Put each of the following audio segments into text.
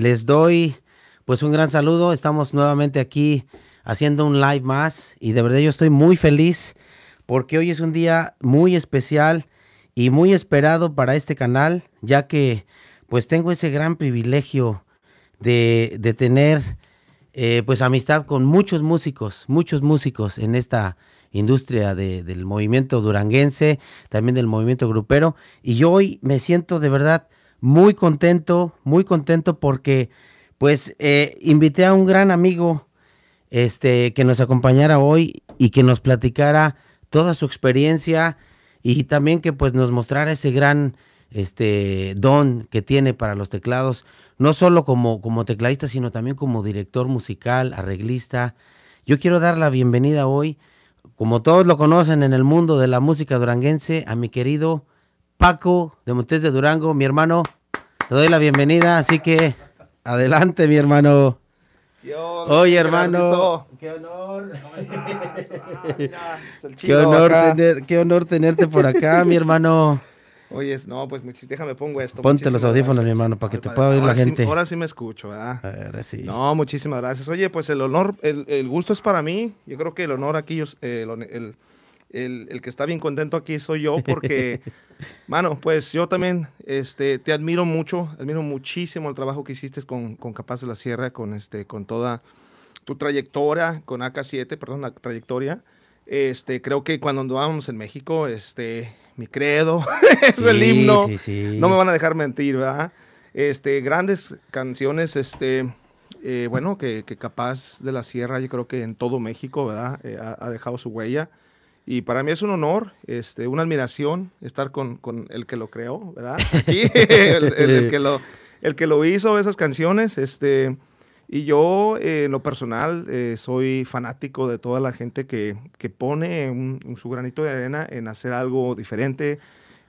Les doy pues un gran saludo. Estamos nuevamente aquí haciendo un live más y de verdad yo estoy muy feliz porque hoy es un día muy especial y muy esperado para este canal, ya que pues tengo ese gran privilegio de, tener eh, pues amistad con muchos músicos, muchos músicos en esta industria del movimiento duranguense, también del movimiento grupero. Y yo hoy me siento de verdad muy contento, muy contento porque pues eh, invité a un gran amigo este, que nos acompañara hoy y que nos platicara toda su experiencia y también que pues nos mostrara ese gran este, don que tiene para los teclados, no solo como, como tecladista, sino también como director musical, arreglista. Yo quiero dar la bienvenida hoy, como todos lo conocen en el mundo de la música duranguense, a mi querido Paco de Montes de Durango, mi hermano. Te doy la bienvenida, así que adelante, mi hermano. Oye, hermano, qué honor. Ah, qué honor, tener, honor tenerte por acá, mi hermano. Oye, no, pues déjame pongo esto. Ponte los audífonos, mi hermano, para que te pueda oír la gente. ahora sí me escucho, ¿verdad? No, muchísimas gracias. Oye, pues el honor, el, gusto es para mí. Yo creo que el honor aquí, yo, eh, el, el el, que está bien contento aquí soy yo porque, mano, pues yo también este, te admiro mucho, admiro muchísimo el trabajo que hiciste con, Capaz de la Sierra, con, este, con toda tu trayectoria, con AK7, perdón, la trayectoria. Este, creo que cuando andábamos en México, este, mi credo es el himno. No me van a dejar mentir, ¿verdad? Este, grandes canciones, este, eh, bueno, que, capaz de la sierra, yo creo que en todo México, ¿verdad? Eh, ha, dejado su huella. Y para mí es un honor, este, una admiración estar con, con el que lo creó, ¿verdad? el, que lo, el que lo hizo, esas canciones. Este, y yo, eh, en lo personal, eh, soy fanático de toda la gente que, que pone un, su granito de arena en hacer algo diferente,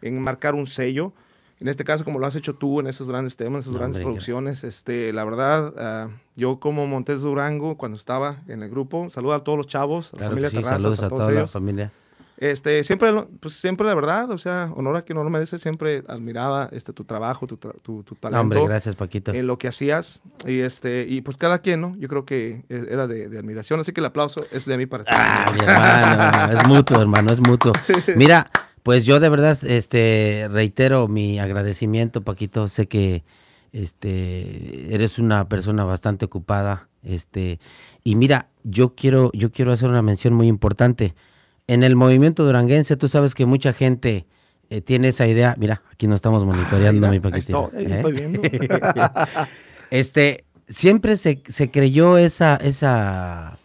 en marcar un sello en este caso, como lo has hecho tú en esos grandes temas, en esas grandes producciones, este, la verdad, ah, yo como Montes Durango, cuando estaba en el grupo, saludo a todos los chavos, a la familia Carranza, saludos a, toda ellos. la familia. Este, siempre, pues siempre la verdad, o sea, honora que no lo merece, siempre admiraba este, tu trabajo, tu, tu, talento. hombre, gracias, Paquito. En lo que hacías. Y, este, y pues cada quien, ¿no? Yo creo que e-, era de, admiración, así que el aplauso es de mí para ti. Ah, mi hermano, es mutuo, hermano, es mutuo. Mira, pues yo de verdad este, reitero mi agradecimiento, Paquito. Sé que este, eres una persona bastante ocupada. Este, y mira, yo quiero, yo quiero hacer una mención muy importante. En el movimiento duranguense, tú sabes que mucha gente eh, tiene esa idea. Mira, aquí nos estamos ah, monitoreando, a mi Paquito. ¿eh? Estoy, viendo. este, siempre se, se creyó esa, esa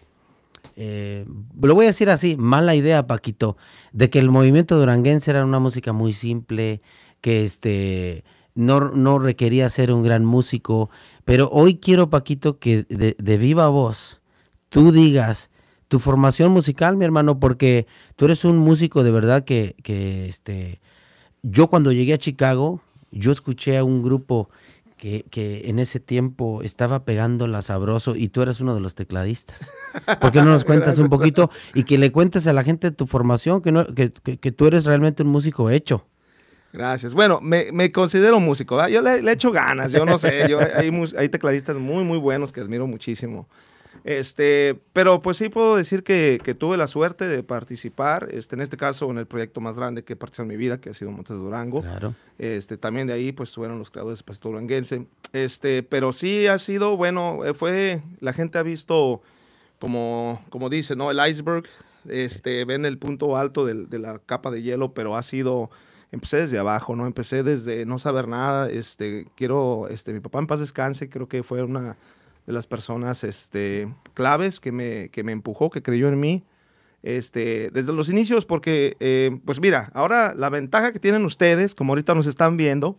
eh, lo voy a decir así, mala idea, Paquito, de que el movimiento duranguense era una música muy simple, que este, no, requería ser un gran músico. Pero hoy quiero, Paquito, que de, viva voz tú digas tu formación musical, mi hermano, porque tú eres un músico de verdad que, este, yo cuando llegué a Chicago, yo escuché a un grupo que, en ese tiempo estaba pegando la sabroso y tú eras uno de los tecladistas. ¿Por qué no nos cuentas un poquito y que le cuentes a la gente de tu formación, que, que, tú eres realmente un músico hecho? Gracias. Bueno, me, considero músico. Yo le, he hecho ganas, yo no sé. hay, hay tecladistas muy, muy buenos que admiro muchísimo. Este, pero pues sí puedo decir que, que, tuve la suerte de participar, este, en este caso en el proyecto más grande que he participado en mi vida, que ha sido Montes Durango. Claro. Este, también de ahí pues estuvieron los creadores de Pastor Duranguense. Este, pero sí ha sido, bueno, eh, fue, la gente ha visto, como, como dice, ¿no? El iceberg, este, ven el punto alto de, de la capa de hielo, pero ha sido empecé desde abajo, ¿no? Empecé desde no saber nada, este, quiero, este, mi papá en paz descanse, creo que fue una de las personas este, claves que me, que me empujó, que creyó en mí este, desde los inicios, porque, eh, pues mira, ahora la ventaja que tienen ustedes, como ahorita nos están viendo,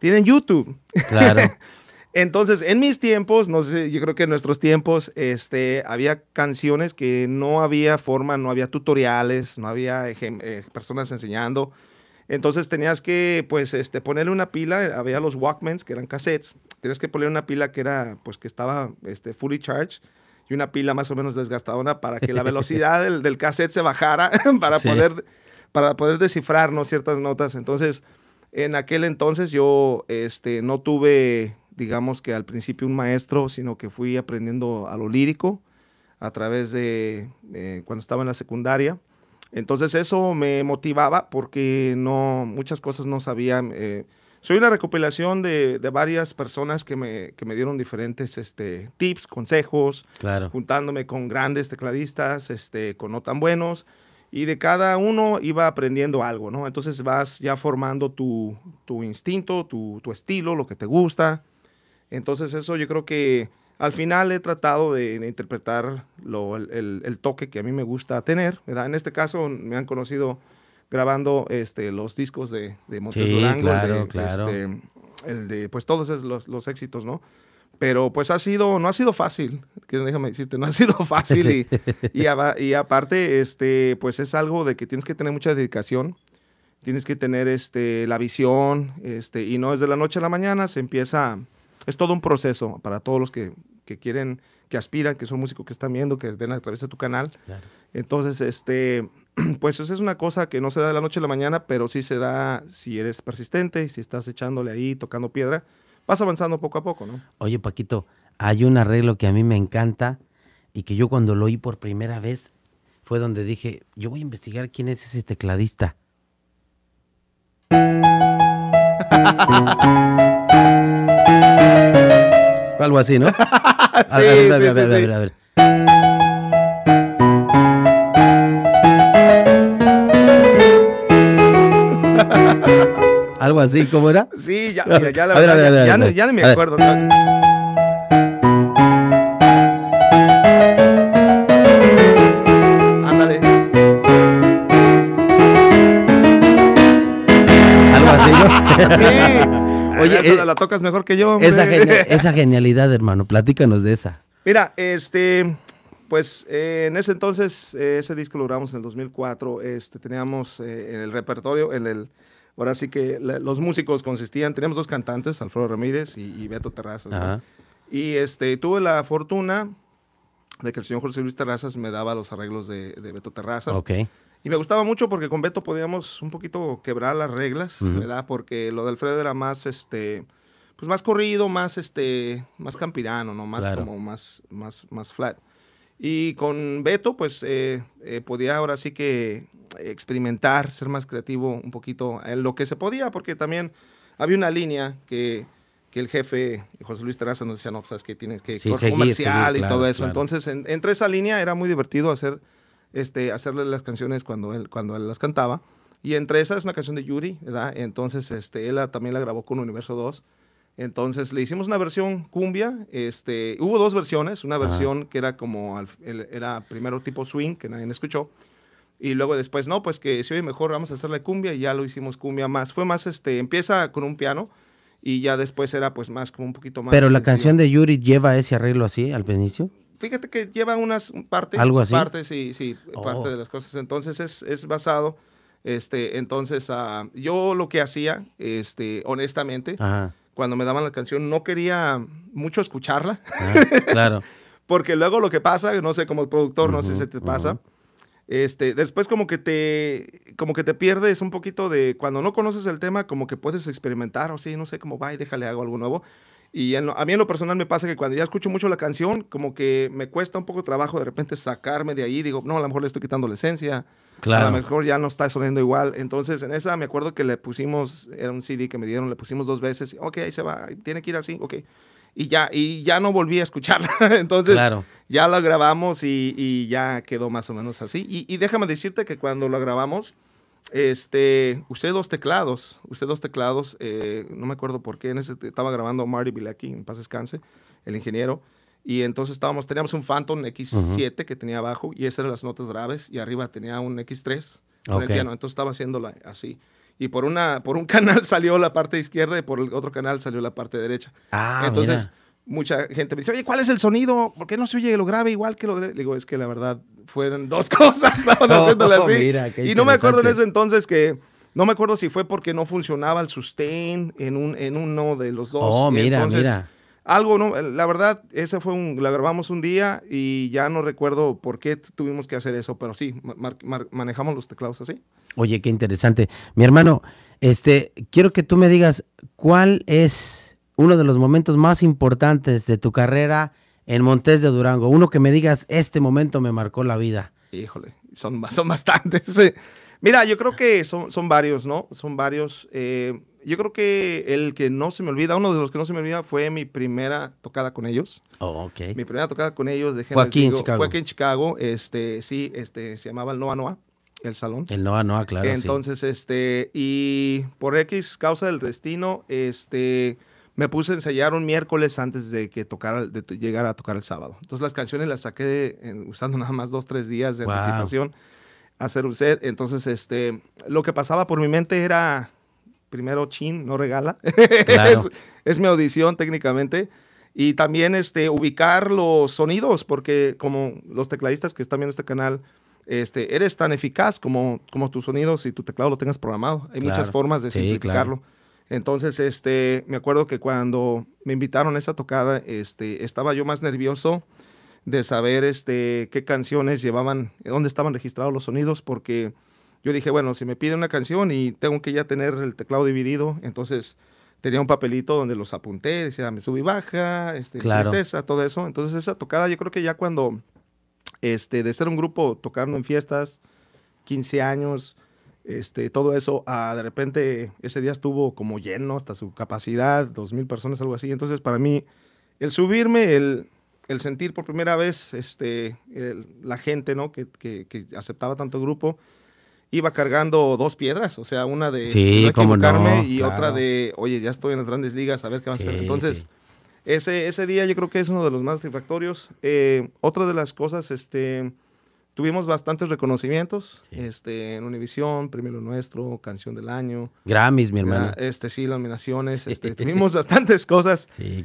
tienen YouTube. Claro. Entonces, en mis tiempos, no sé, yo creo que en nuestros tiempos, este, había canciones que no había forma, no había tutoriales, no había eh, personas enseñando. Entonces tenías que, pues, este, ponerle una pila, había los Walkmans, que eran cassettes, tenías que ponerle una pila que era, pues, que estaba, este, fully charged, y una pila más o menos desgastadona para que la velocidad del, cassette se bajara, para, poder, para poder descifrar, Ciertas notas. Entonces, en aquel entonces yo, este, no tuve, digamos que al principio un maestro, sino que fui aprendiendo a lo lírico a través de, eh, cuando estaba en la secundaria entonces eso me motivaba porque no, muchas cosas no sabía. Eh, soy una recopilación de, varias personas que me, dieron diferentes este, tips, consejos, juntándome con grandes tecladistas, este, con no tan buenos, y de cada uno iba aprendiendo algo, ¿no? Entonces vas ya formando tu, instinto, tu, estilo, lo que te gusta. Entonces eso yo creo que al final he tratado de, interpretar el, toque que a mí me gusta tener, ¿verdad? En este caso me han conocido grabando este, los discos de, de este, claro. el de, pues todos los, éxitos, ¿no? Pero pues ha sido, no ha sido fácil, déjame decirte, no ha sido fácil y, aparte, este, pues es algo de que tienes que tener mucha dedicación, tienes que tener este, la visión, y no es de la noche a la mañana, se empieza, es todo un proceso para todos los que que quieren, que aspiran, que son músicos que están viendo, que ven a través de tu canal. Entonces, este, pues eso es una cosa que no se da de la noche a la mañana, pero sí se da si eres persistente si estás echándole ahí, tocando piedra, vas avanzando poco a poco, ¿no? Oye, Paquito, hay un arreglo que a mí me encanta y que yo cuando lo oí por primera vez fue donde dije, yo voy a investigar quién es ese tecladista. Algo así, ¿no? a ver, a ver, a ver, a ver. Algo así, ¿cómo era? Sí, ya, ya la verdad, ya, no, ya, no, me acuerdo. Ándale. Algo así, sí. Oye, eh, la tocas mejor que yo. Esa, genialidad, hermano, platícanos de esa. Mira, este, pues eh, en ese entonces, eh, ese disco lo grabamos en el 2004, este, teníamos en el repertorio, en el, ahora sí que los músicos consistían, teníamos dos cantantes, Alfredo Ramírez y, Beto Terrazas. Y este, tuve la fortuna de que el señor José Luis Terrazas me daba los arreglos de, de Beto Terrazas. Ok. Y me gustaba mucho porque con Beto podíamos un poquito quebrar las reglas, ¿verdad? Porque lo de Alfredo era más, este, pues más corrido, más, este, más campirano, ¿no? Más como, más, más, más flat. Y con Beto, pues eh, eh, podía ahora sí que experimentar, ser más creativo un poquito en lo que se podía, porque también había una línea que, que el jefe José Luis Terraza nos decía, no, pues, sabes que tienes que sí, comercial y todo eso. Entonces, entre esa línea era muy divertido hacer este, hacerle las canciones cuando él, cuando las cantaba. Y entre esas es una canción de Yuri, Entonces, este, él también la grabó con Universo 2. Entonces, le hicimos una versión cumbia. Este, hubo dos versiones. Una versión que era como, era primero tipo swing, que nadie escuchó. Y luego después, no, pues que si oye mejor, vamos a hacerle cumbia. Y ya lo hicimos cumbia más. Fue más, este, empieza con un piano y ya después era pues más como un poquito más. Pero la canción de Yuri lleva ese arreglo así al principio fíjate que lleva unas partes. Partes, sí, oh. parte de las cosas. Entonces es, es basado. Este, entonces, ah, yo lo que hacía, este, honestamente, cuando me daban la canción, no quería mucho escucharla. Ah, claro. Porque luego lo que pasa, no sé, como el productor, no sé si te pasa. Este, después como que te como que te pierdes un poquito de cuando no conoces el tema como que puedes experimentar o sí no sé cómo va y déjale algo nuevo y a mí en lo personal me pasa que cuando ya escucho mucho la canción, como que me cuesta un poco trabajo de repente sacarme de ahí. Digo, no, a lo mejor le estoy quitando la esencia. Claro. A lo mejor ya no está sonando igual. Entonces, en esa me acuerdo que le pusimos, era un CD que me dieron, le pusimos dos veces. Ok, ahí se va, tiene que ir así, ok. Y ya, y ya no volví a escucharla. Entonces, claro. ya la grabamos y, ya quedó más o menos así. Y, y déjame decirte que cuando la grabamos, este, usé dos teclados, usé dos teclados, eh, no me acuerdo por qué, en ese, estaba grabando Marty Bilecki en paz descanse, el ingeniero, y entonces estábamos, teníamos un Phantom X7 que tenía abajo, y esas eran las notas graves, y arriba tenía un X3, el piano, entonces estaba haciéndola así y por, una, por un canal salió la parte izquierda y por el otro canal salió la parte derecha. Ah, Entonces, mucha gente me dice, oye, ¿cuál es el sonido? ¿Por qué no se oye lo grave igual que lo de...? digo, es que la verdad fueron dos cosas, estaban haciéndole así. y no me acuerdo en ese entonces que... No me acuerdo si fue porque no funcionaba el sustain en, un, en uno de los dos. Oh, mira, mira. Algo, no, la verdad, esa fue un, la grabamos un día y ya no recuerdo por qué tuvimos que hacer eso, pero sí, manejamos los teclados así. Oye, qué interesante. Mi hermano, este, quiero que tú me digas cuál es uno de los momentos más importantes de tu carrera en Montes de Durango? Uno que me digas, este momento me marcó la vida. Híjole, son, son bastantes. Mira, yo creo que son, son varios, ¿no? Son varios. Eh, yo creo que el que no se me olvida, uno de los que no se me olvida fue mi primera tocada con ellos. Oh, ok. Mi primera tocada con ellos, de Fue aquí en Chicago. Fue aquí en Chicago, este, sí, este, se llamaba el Noa Noa, el salón. El Noa Noa, claro, Entonces, este, y por X causa del destino, este, me puse a ensayar un miércoles antes de que tocara, de llegar a tocar el sábado. Entonces las canciones las saqué usando nada más dos, tres días de wow. anticipación hacer un set. Entonces, este, lo que pasaba por mi mente era, primero, chin, no regala. es, mi audición técnicamente. Y también este, ubicar los sonidos, porque como los tecladistas que están viendo este canal, este, eres tan eficaz como, como tus sonidos y tu teclado lo tengas programado. Hay muchas formas de simplificarlo. Entonces, este, me acuerdo que cuando me invitaron a esa tocada, este, estaba yo más nervioso de saber este, qué canciones llevaban, eh, dónde estaban registrados los sonidos, porque yo dije, bueno, si me piden una canción y tengo que ya tener el teclado dividido, entonces tenía un papelito donde los apunté, decía, me subí baja, este, tristeza, todo eso. Entonces esa tocada, yo creo que ya cuando, este, de ser un grupo tocando en fiestas, 15 años, este, todo eso, ah, de repente ese día estuvo como lleno hasta su capacidad, dos mil personas, algo así. Entonces, para mí, el subirme, el, el sentir por primera vez este, la gente ¿no? Que, que, aceptaba tanto grupo, iba cargando dos piedras, o sea, una de sí, y otra de, oye, ya estoy en las grandes ligas, a ver qué va a hacer. Entonces, ese, ese día yo creo que es uno de los más satisfactorios. Eh, otra de las cosas, este tuvimos bastantes reconocimientos este, en Univisión, Primero Nuestro, Canción del Año. Grammys, mi hermano. Este, sí, nominaciones. Este, tuvimos bastantes cosas. Sí,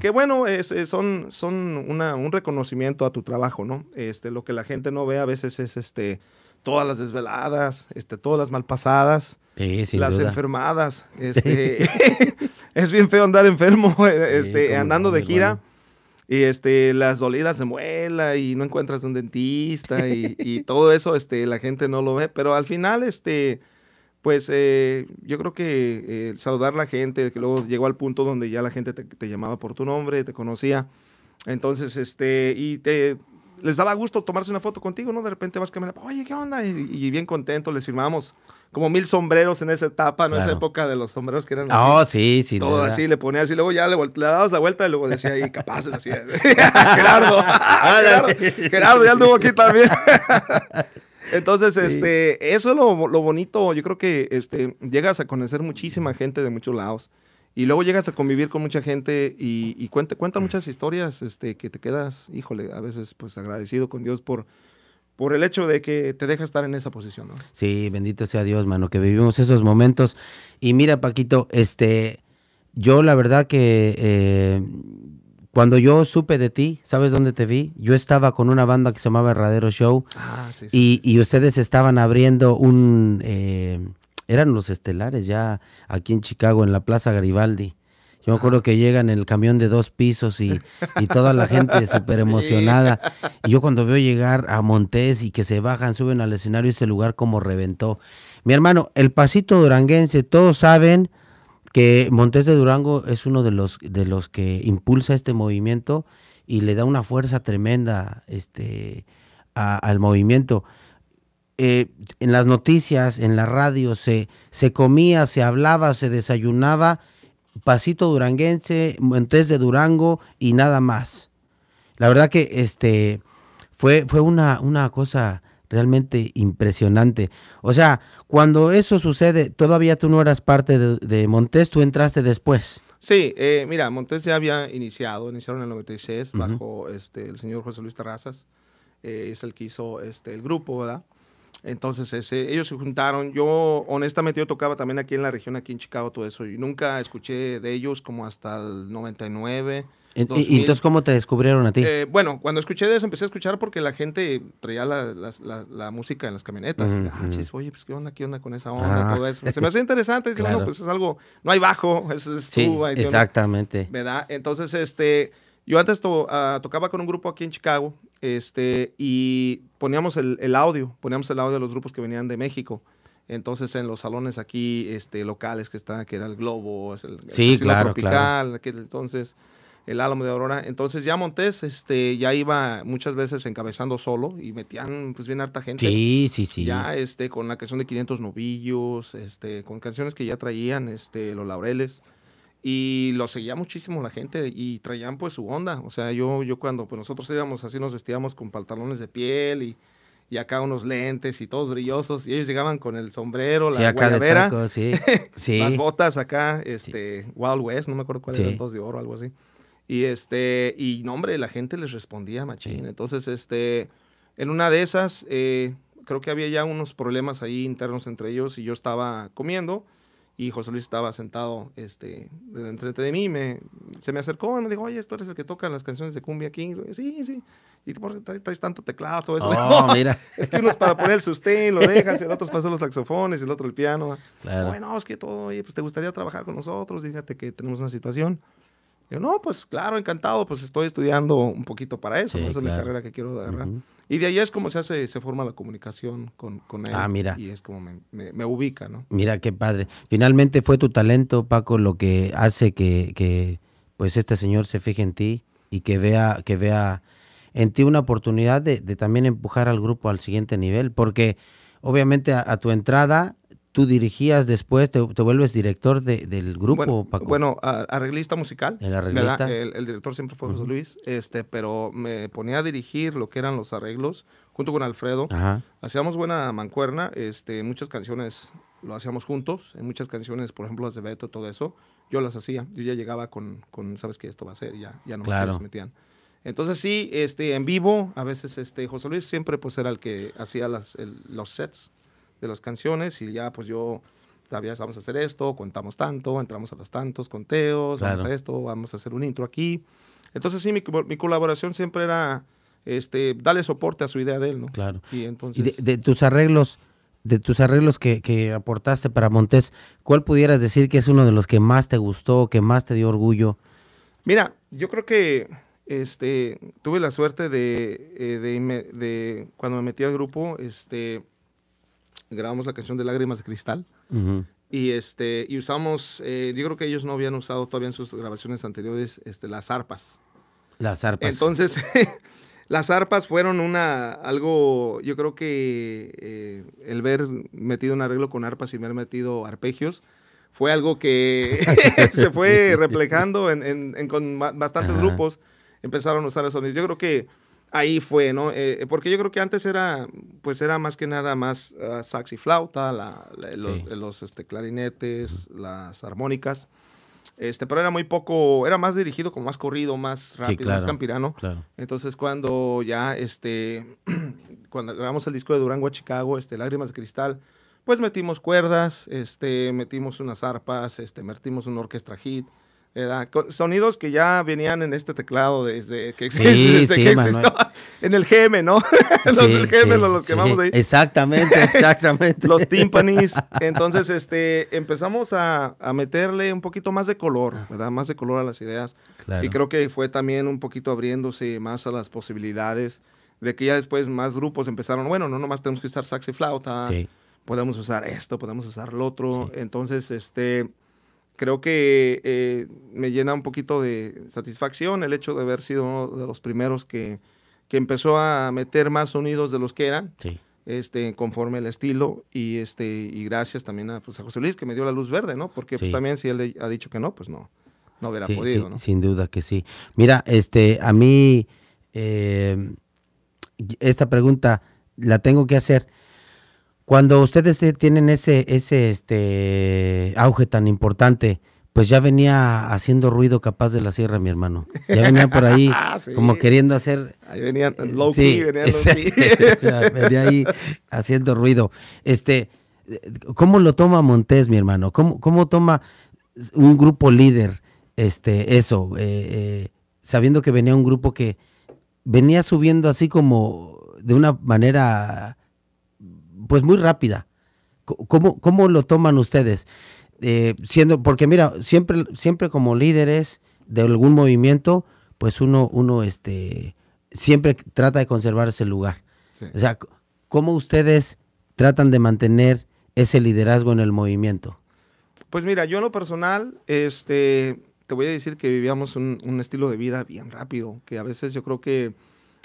que, bueno, son, son un reconocimiento a tu trabajo, ¿no? Este, lo que la gente no ve a veces es este, todas las desveladas, este, todas las malpasadas, las enfermadas. Este, es bien feo andar enfermo, este, andando de gira y este, las dolidas de muela y no encuentras un dentista y, todo eso, este, la gente no lo ve, pero al final, este, pues eh, yo creo que eh, saludar a la gente, que luego llegó al punto donde ya la gente te, llamaba por tu nombre, te conocía, entonces, este, y te, les daba gusto tomarse una foto contigo, ¿no? De repente vas caminando, oye, ¿qué onda? Y, bien contento, les firmamos como mil sombreros en esa etapa, ¿no? Esa época de los sombreros que eran ah, así. sí, sí. Todo así, le ponía y luego ya le, dabas la vuelta y luego decía ahí, capaz, así. Gerardo, Gerardo, ya anduvo aquí también. Entonces, este, eso es lo, bonito. Yo creo que este, llegas a conocer muchísima gente de muchos lados. Y luego llegas a convivir con mucha gente y, y cuenta, cuenta mm. muchas historias este, que te quedas, híjole, a veces pues agradecido con Dios por, por el hecho de que te deja estar en esa posición. ¿no? Sí, bendito sea Dios, mano, que vivimos esos momentos. Y mira, Paquito, este, yo la verdad que eh, cuando yo supe de ti, ¿sabes dónde te vi? Yo estaba con una banda que se llamaba Herradero Show ah, y, y, ustedes estaban abriendo un... Eh, eran los estelares ya aquí en Chicago, en la Plaza Garibaldi. Yo me acuerdo que llegan en el camión de dos pisos y, toda la gente súper emocionada. Y yo cuando veo llegar a Montes y que se bajan, suben al escenario, ese lugar como reventó. Mi hermano, el pasito duranguense, todos saben que Montes de Durango es uno de los, de los que impulsa este movimiento y le da una fuerza tremenda este, al movimiento. Eh, en las noticias, en la radio, se, se comía, se hablaba, se desayunaba Pasito Duranguense, Montes de Durango y nada más. La verdad que este fue, fue una, una cosa realmente impresionante. O sea, cuando eso sucede, todavía tú no eras parte de, Montes, tú entraste después. Sí, eh, mira, Montes ya había iniciado, iniciaron en el 96 bajo este, el señor José Luis Terrazas, eh, es el que hizo este, el grupo, ¿verdad? Entonces, ese, ellos se juntaron. Yo, honestamente, yo tocaba también aquí en la región, aquí en Chicago, todo eso. Y nunca escuché de ellos como hasta el 99. ¿Y, entonces cómo te descubrieron a ti? Eh, bueno, cuando escuché de eso, empecé a escuchar porque la gente traía la, música en las camionetas. Ah, oye, pues qué onda, qué onda con esa onda, ah. todo eso. Se me hace interesante. bueno, pues es algo, no hay bajo, sí, Exactamente. ¿Verdad? Entonces, este, yo antes ah, tocaba con un grupo aquí en Chicago este, y poníamos el, audio, poníamos el audio de los grupos que venían de México. Entonces, en los salones aquí este, locales que estaban, que era el Globo, el, sí, Tropical, entonces el Álamo de Aurora. Entonces ya Montes este, ya iba muchas veces encabezando solo y metían pues bien harta gente. Sí, sí, sí. Ya este, con la canción de 500 novillos, este, con canciones que ya traían este, los laureles y lo seguía muchísimo la gente y traían pues su onda. O sea, yo, yo cuando pues nosotros íbamos así, nos vestíamos con pantalones de piel y, y acá unos lentes y todos brillosos. Y ellos llegaban con el sombrero, la guayabera, sí. sí. las botas acá, este, Wild West, no me acuerdo cuál eran, dos de oro, algo así. Y este, y no, hombre, la gente les respondía machín. Entonces, este, en una de esas, eh, creo que había ya unos problemas ahí internos entre ellos y yo estaba comiendo y José Luis estaba sentado este, enfrente de mí, me, se me acercó y me dijo, oye, tú eres el que toca las canciones de Cumbia King. sí, sí. ¿Y por qué traes tanto teclado? Todo eso. Oh, no, mira. Es que uno para poner el sustén, lo dejas, y el otro es para los saxofones, el otro el piano. Bueno, es que todo, oye, pues te gustaría trabajar con nosotros, fíjate que tenemos una situación no, pues claro, encantado, pues estoy estudiando un poquito para eso, esa es la carrera que quiero dar. Y de ahí es como se hace, se forma la comunicación con, él. Ah, mira. Y es como me, ubica, ¿no? Mira, qué padre. Finalmente fue tu talento, Paco, lo que hace que, que pues este señor se fije en ti y que vea, que vea en ti una oportunidad de, también empujar al grupo al siguiente nivel, porque obviamente a tu entrada tú dirigías después, te, vuelves director de, del grupo, bueno, Paco. Bueno, arreglista musical. El arreglista. El, director siempre fue José Luis, este, pero me ponía a dirigir lo que eran los arreglos junto con Alfredo. Hacíamos buena mancuerna, este, muchas canciones lo hacíamos juntos, en muchas canciones, por ejemplo, las de Beto, todo eso, yo las hacía. Yo ya llegaba con, con sabes qué esto va a ser, ya, ya no metían. Entonces sí, este, en vivo, a veces este, José Luis siempre pues era el que hacía las, los sets de las canciones y ya pues yo todavía vamos a hacer esto, contamos tanto, entramos a los tantos conteos, vamos a esto, vamos a hacer un intro aquí. Entonces sí, mi, mi colaboración siempre era este, darle soporte a su idea de él, ¿no? Claro. Y, entonces... de, tus arreglos, de tus arreglos que, que, aportaste para Montes, ¿cuál pudieras decir que es uno de los que más te gustó, que más te dio orgullo? Mira, yo creo que este, tuve la suerte de, eh, de, de cuando me metí al grupo, este, grabamos la canción de Lágrimas de Cristal. Y, este, y usamos, eh, yo creo que ellos no habían usado todavía en sus grabaciones anteriores este, las arpas. Las arpas. Entonces, las arpas fueron una, algo, yo creo que eh, el ver metido un arreglo con arpas y ver metido arpegios fue algo que se fue reflejando en, con bastantes grupos. Empezaron a usar esos Yo creo que ahí fue, ¿no? Eh, eh, porque yo creo que antes era, pues era más que nada más ah, sax y flauta, eh, los, este, clarinetes, las armónicas. Este, pero era muy poco, era más dirigido, como más corrido, más rápido, más campirano. Entonces cuando ya, este, cuando grabamos el disco de Durango a Chicago, este, Lágrimas de Cristal, pues metimos cuerdas, este, metimos unas arpas, este, metimos una orquestra hit, Sonidos que ya venían en este teclado desde que, existe, En el GM, ¿no? los GM los, vamos ahí. Exactamente, exactamente. los timpanis. Entonces, este, empezamos a, meterle un poquito más de color, ah. ¿verdad? Más de color a las ideas. Y creo que fue también un poquito abriéndose más a las posibilidades de que ya después más grupos empezaron, bueno, no nomás tenemos que usar sax y flauta. Podemos usar esto, podemos usar lo otro. Entonces, este creo que eh, me llena un poquito de satisfacción el hecho de haber sido uno de los primeros que, que empezó a meter más sonidos de los que eran. Este, conforme el estilo y este y gracias también pues, a, José Luis que me dio la luz verde, ¿no? Porque pues, también si él ha dicho que no, pues no, no hubiera podido, ¿no? Sin duda que sí. Mira, este, a mí eh, esta pregunta la tengo que hacer. Cuando ustedes tienen ese, ese este, auge tan importante, pues ya venía haciendo ruido capaz de la sierra, mi hermano. Ya venía por ahí ah, como queriendo hacer. Ahí venía eh, low key, venía low key. venía ahí haciendo ruido. Este, ¿cómo lo toma Montes, mi hermano? ¿Cómo, cómo toma un grupo líder este, eso? Eh, eh, sabiendo que venía un grupo que venía subiendo así como de una manera pues muy rápida. ¿Cómo, lo toman ustedes? Eh, siendo, porque mira, siempre, siempre como líderes de algún movimiento, pues uno, uno este, siempre trata de conservar ese lugar. O sea, ¿cómo ustedes tratan de mantener ese liderazgo en el movimiento? Pues mira, yo en lo personal, este, te voy a decir que vivíamos un estilo de vida bien rápido, que a veces yo creo que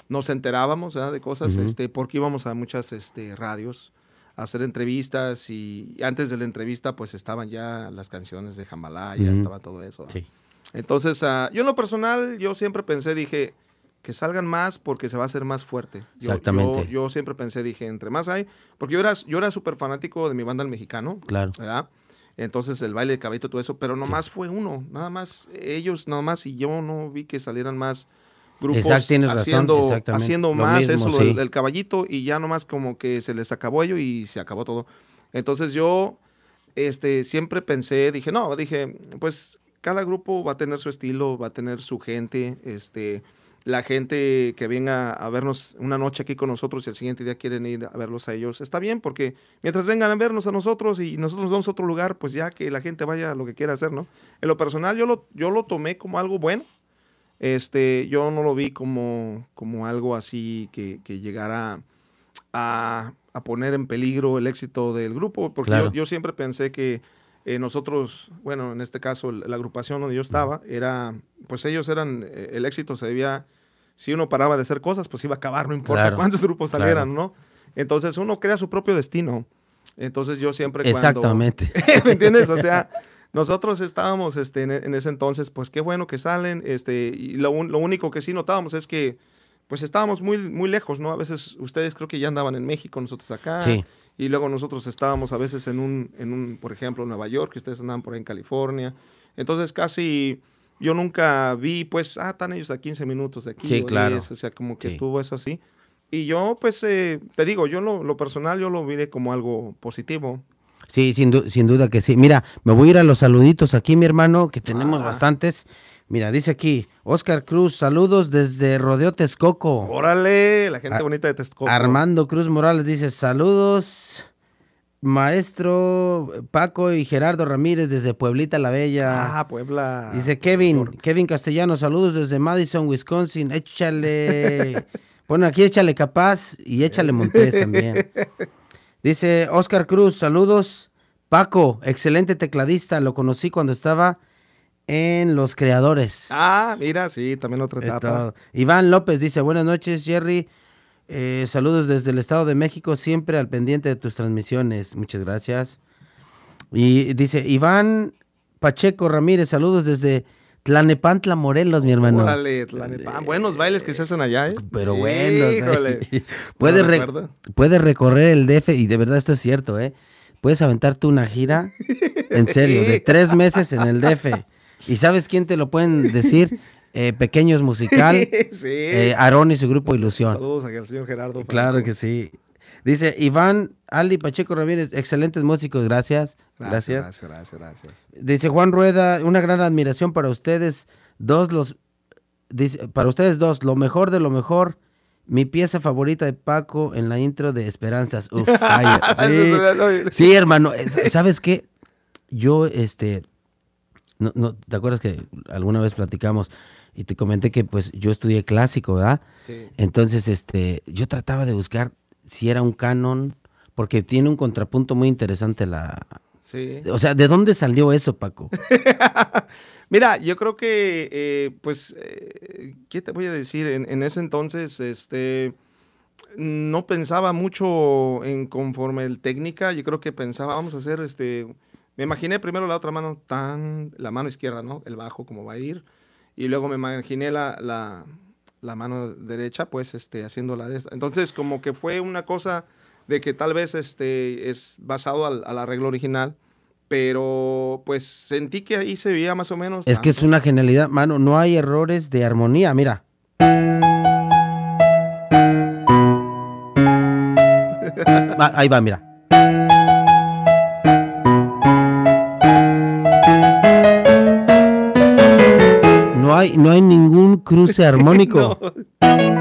nos enterábamos de cosas, este, porque íbamos a muchas este, radios a hacer entrevistas y antes de la entrevista pues estaban ya las canciones de Jamalá, ya estaba todo eso. Sí. Entonces, ah, yo en lo personal, yo siempre pensé, dije, que salgan más porque se va a hacer más fuerte. Exactamente. Yo, siempre pensé, dije, entre más hay, porque yo era, yo era súper fanático de mi banda el mexicano. Claro. Entonces el baile de cabello todo eso, pero nomás fue uno, nada más ellos, nada más, y yo no vi que salieran más grupos haciendo, haciendo más eso del, caballito y ya nomás como que se les acabó ello y se acabó todo. Entonces yo este, siempre pensé, dije, no, dije, pues cada grupo va a tener su estilo, va a tener su gente, este, la gente que venga a vernos una noche aquí con nosotros y el siguiente día quieren ir a verlos a ellos, está bien, porque mientras vengan a vernos a nosotros y nosotros nos vamos a otro lugar, pues ya que la gente vaya a lo que quiera hacer, ¿no? En lo personal yo lo, yo lo tomé como algo bueno, este, yo no lo vi como, como algo así que, llegara a, poner en peligro el éxito del grupo, porque yo, siempre pensé que eh, nosotros, bueno, en este caso la agrupación donde yo estaba, era, pues ellos eran, eh, el éxito se debía, si uno paraba de hacer cosas, pues iba a acabar, no importa cuántos grupos salieran, ¿no? Entonces uno crea su propio destino. Entonces yo siempre Exactamente. ¿Me entiendes? O sea, nosotros estábamos este, en, ese entonces, pues qué bueno que salen, este, y lo, lo, único que sí notábamos es que pues estábamos muy, muy lejos, ¿no? A veces ustedes creo que ya andaban en México, nosotros acá. Y luego nosotros estábamos a veces en un, en un, por ejemplo, Nueva York, que ustedes andaban por ahí en California. Entonces casi yo nunca vi, pues, ah, están ellos a 15 minutos de aquí. Sí, claro. o sea, como que estuvo eso así. Y yo, pues, eh, te digo, yo lo, lo personal, yo lo miré como algo positivo. Sí, sin, sin duda que sí. Mira, me voy a ir a los saluditos aquí, mi hermano, que tenemos ah. bastantes. Mira, dice aquí, Oscar Cruz, saludos desde Rodeo Texcoco. Órale, la gente bonita de Texcoco. Armando Cruz Morales dice, saludos, maestro Paco y Gerardo Ramírez desde Pueblita la Bella. Ah, Puebla. Dice Kevin, Kevin Castellano, saludos desde Madison, Wisconsin. Échale, bueno, aquí échale capaz y échale Montes también. Dice Oscar Cruz, saludos. Paco, excelente tecladista, lo conocí cuando estaba en Los Creadores. Ah, mira, sí, también otra etapa. Iván López dice, buenas noches, Jerry. Eh, saludos desde el Estado de México, siempre al pendiente de tus transmisiones. Muchas gracias. Y dice Iván Pacheco Ramírez, saludos desde Tlanepantla, Morelos, mi hermano. Órale, Tlanepantla. Buenos bailes que se hacen allá, ¿eh? Pero bueno. ¿eh? puede puedes, recorrer el DF, y de verdad esto es cierto, ¿eh? Puedes aventarte una gira, en serio, de tres meses en el DF. ¿Y sabes quién te lo pueden decir? Eh, Pequeños Musical, sí. Eh, y su grupo Ilusión. Saludos al señor Gerardo. Claro que sí. Dice Iván Ali Pacheco Ramírez, excelentes músicos, gracias. Gracias. Gracias, gracias, Dice Juan Rueda, una gran admiración para ustedes dos, los, dice, para ustedes dos, lo mejor de lo mejor. Mi pieza favorita de Paco en la intro de Esperanzas. Uf, ay, sí, hermano. ¿Sabes qué? Yo, este, no, ¿te acuerdas que alguna vez platicamos? y te comenté que pues yo estudié clásico, ¿verdad? Sí. Entonces, este, yo trataba de buscar si era un canon, porque tiene un contrapunto muy interesante la... Sí. O sea, ¿de dónde salió eso, Paco? Mira, yo creo que, eh, pues, eh, ¿qué te voy a decir? En, ese entonces, este, no pensaba mucho en conforme el técnica, yo creo que pensaba, vamos a hacer, este, me imaginé primero la otra mano, tan, la mano izquierda, ¿no? El bajo, cómo va a ir, y luego me imaginé la la mano derecha, pues, este, haciéndola de esta. Entonces, como que fue una cosa de que tal vez este, es basado al, la arreglo original, pero pues sentí que ahí se veía más o menos. Es que es una genialidad, mano, no hay errores de armonía, mira. ahí va, mira. no hay ningún cruce armónico. no.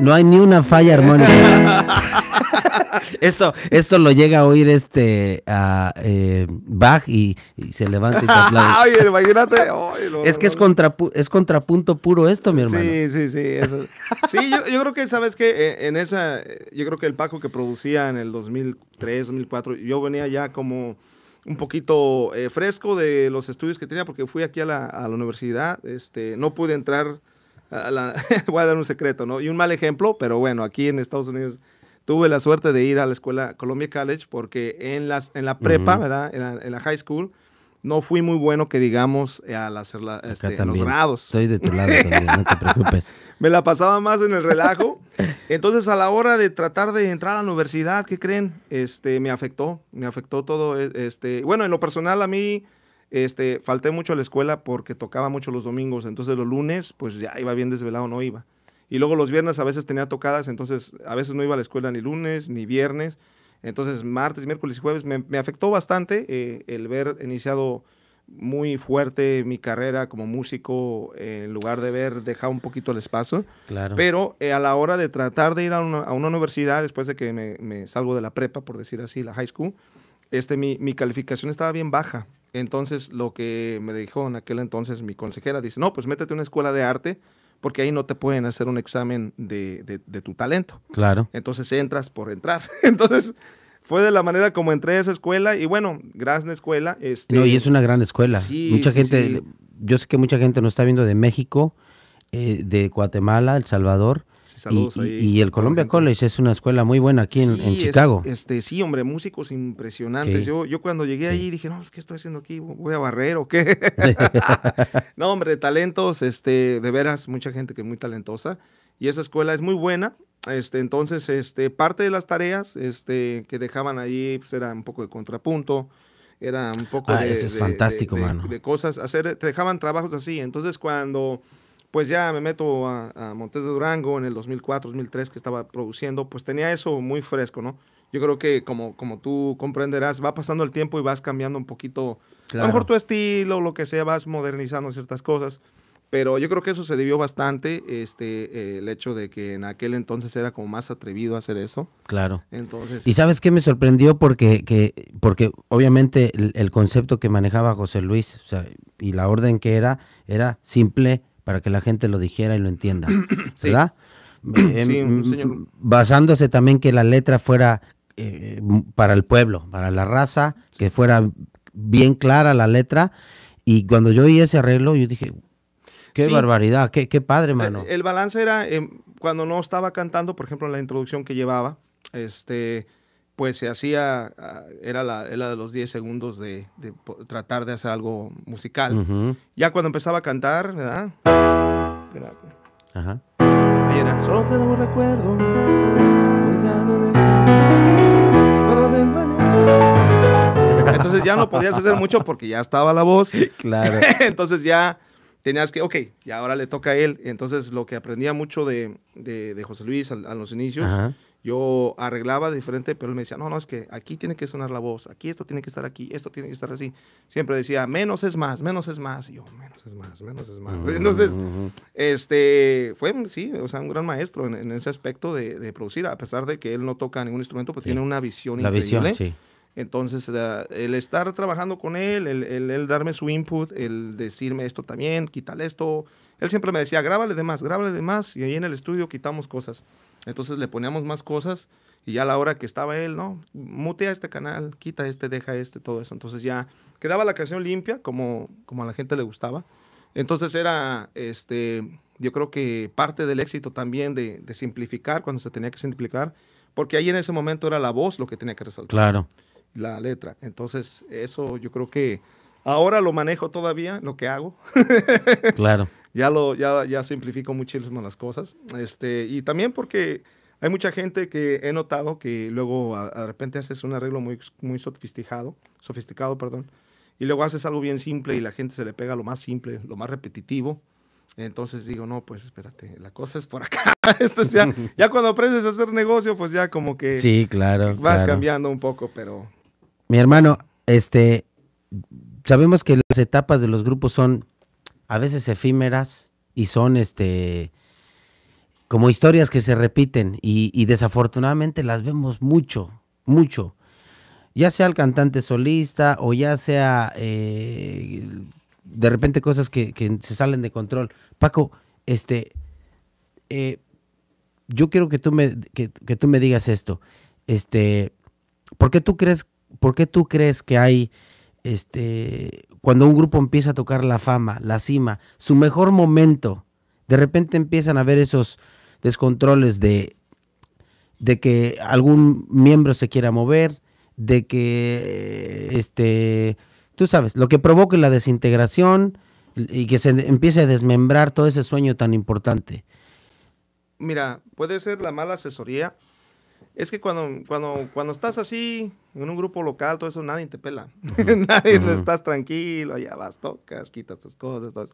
No hay ni una falla armónica. esto, esto lo llega a oír este eh, Bach y, se levanta y te Ay, imagínate. es que es, contra es contrapunto puro esto, mi hermano. Sí, sí, sí. Sí, yo, creo que, ¿sabes que En esa, yo creo que el Paco que producía en el 2003, 2004, yo venía ya como un poquito eh, fresco de los estudios que tenía porque fui aquí a la, a la universidad, este, no pude entrar, la, voy a dar un secreto, ¿no? Y un mal ejemplo, pero bueno, aquí en Estados Unidos tuve la suerte de ir a la escuela Columbia College porque en, las, en la prepa, En la, high school, no fui muy bueno que digamos eh, a las, este, los grados. Estoy de tu lado no te preocupes. Me la pasaba más en el relajo. Entonces a la hora de tratar de entrar a la universidad, ¿qué creen? Este, me afectó, me afectó todo. E, este, bueno, en lo personal a mí... Este, falté mucho a la escuela porque tocaba mucho los domingos, entonces los lunes pues ya iba bien desvelado, no iba. Y luego los viernes a veces tenía tocadas, entonces a veces no iba a la escuela ni lunes ni viernes. Entonces martes, miércoles y jueves me, afectó bastante eh, el ver iniciado muy fuerte mi carrera como músico, eh, en lugar de ver, dejado un poquito el espacio. Claro. Pero eh, a la hora de tratar de ir a una, universidad, después de que me, salgo de la prepa, por decir así, la high school, este, mi, mi, calificación estaba bien baja. Entonces, lo que me dijo en aquel entonces mi consejera, dice, no, pues métete a una escuela de arte porque ahí no te pueden hacer un examen de, de, tu talento. Claro. Entonces entras por entrar. Entonces fue de la manera como entré a esa escuela y bueno, gran escuela. Este no, y es una gran escuela. Sí, mucha gente, yo sé que mucha gente nos está viendo de México, eh, de Guatemala, El Salvador, Saludos y, el Columbia College es una escuela muy buena aquí en, Chicago. este, sí, hombre, músicos impresionantes. Yo, yo cuando llegué allí dije, no, ¿qué estoy haciendo aquí? ¿Voy a barrer o qué? no, hombre, talentos, este, de veras, mucha gente que es muy talentosa. Y esa escuela es muy buena. Este, entonces, este, parte de las tareas este, que dejaban allí pues, era un poco de contrapunto, era un poco ah, de, es fantástico, de, cosas, hacer, te dejaban trabajos así. Entonces, cuando pues ya me meto a, Montes de Durango en el 2004, 2003 que estaba produciendo, pues tenía eso muy fresco, ¿no? Yo creo que como, como tú comprenderás, va pasando el tiempo y vas cambiando un poquito, a lo mejor tu estilo, lo que sea, vas modernizando ciertas cosas, pero yo creo que eso se debió bastante, este, el hecho de que en aquel entonces era como más atrevido a hacer eso. Claro. Entonces. Y sabes qué me sorprendió porque, que, porque obviamente el, concepto que manejaba José Luis y la orden que era, era simple, para que la gente lo dijera y lo entienda. ¿Verdad? Em, señor. Basándose también que la letra fuera eh, para el pueblo, para la raza, que fuera bien clara la letra. Y cuando yo oí ese arreglo, yo dije, qué barbaridad, qué, padre, eh, mano. El, balance era em, cuando no estaba cantando, por ejemplo, en la introducción que llevaba, este pues se hacía, ah, era la, de los 10 segundos de, tratar de hacer algo musical. Ya cuando empezaba a cantar, ¿verdad? Ajá. Ahí era, solo recuerdo. Entonces ya no podías hacer mucho porque ya estaba la voz. Claro. Entonces ya tenías que, ok, y ahora le toca a él. Entonces lo que aprendía mucho de, de, José Luis a, los inicios. Ajá yo arreglaba diferente, pero él me decía, no, no, es que aquí tiene que sonar la voz, aquí esto tiene que estar aquí, esto tiene que estar así. Siempre decía, menos es más, menos es más. Y yo, menos es más, menos es más. Entonces, este, fue, sí, o sea, un gran maestro en, ese aspecto de, producir, a pesar de que él no toca ningún instrumento, pues tiene una visión la increíble. Visión, sí. Entonces, eh, el estar trabajando con él, el, darme su input, el decirme esto también, quítale esto, él siempre me decía, grábale de más, grábale de más, y ahí en el estudio quitamos cosas. Entonces le poníamos más cosas y ya a la hora que estaba él, ¿no? Mutea este canal, quita este, deja este, todo eso. Entonces ya quedaba la canción limpia como, como a la gente le gustaba. Entonces era, este, yo creo que parte del éxito también de, de simplificar cuando se tenía que simplificar, porque ahí en ese momento era la voz lo que tenía que resaltar. Claro. La letra. Entonces eso yo creo que ahora lo manejo todavía, lo que hago. claro. ya, lo, ya, ya simplifico muchísimo las cosas. Este, y también porque hay mucha gente que he notado que luego de repente haces un arreglo muy, muy sofisticado, sofisticado, perdón, y luego haces algo bien simple y la gente se le pega lo más simple, lo más repetitivo. Entonces digo, no, pues espérate, la cosa es por acá. ya, cuando aprendes a hacer negocio, pues ya como que sí, claro, vas cambiando un poco, pero. Mi hermano, este sabemos que las etapas de los grupos son a veces efímeras y son este como historias que se repiten y, desafortunadamente las vemos mucho, mucho. Ya sea el cantante solista o ya sea eh, de repente cosas que, se salen de control. Paco, este, eh, yo quiero que tú, me, tú me digas esto. Este, ¿por, qué tú crees, ¿Por qué tú crees que hay este, cuando un grupo empieza a tocar la fama, la cima, su mejor momento, de repente empiezan a ver esos descontroles de, de que algún miembro se quiera mover, de que, este, tú sabes, lo que provoque la desintegración y que se empiece a desmembrar todo ese sueño tan importante. Mira, puede ser la mala asesoría, es que cuando, cuando, cuando estás así, en un grupo local, todo eso, nadie te pela. nadie estás tranquilo, ya vas, tocas, quitas tus cosas, todo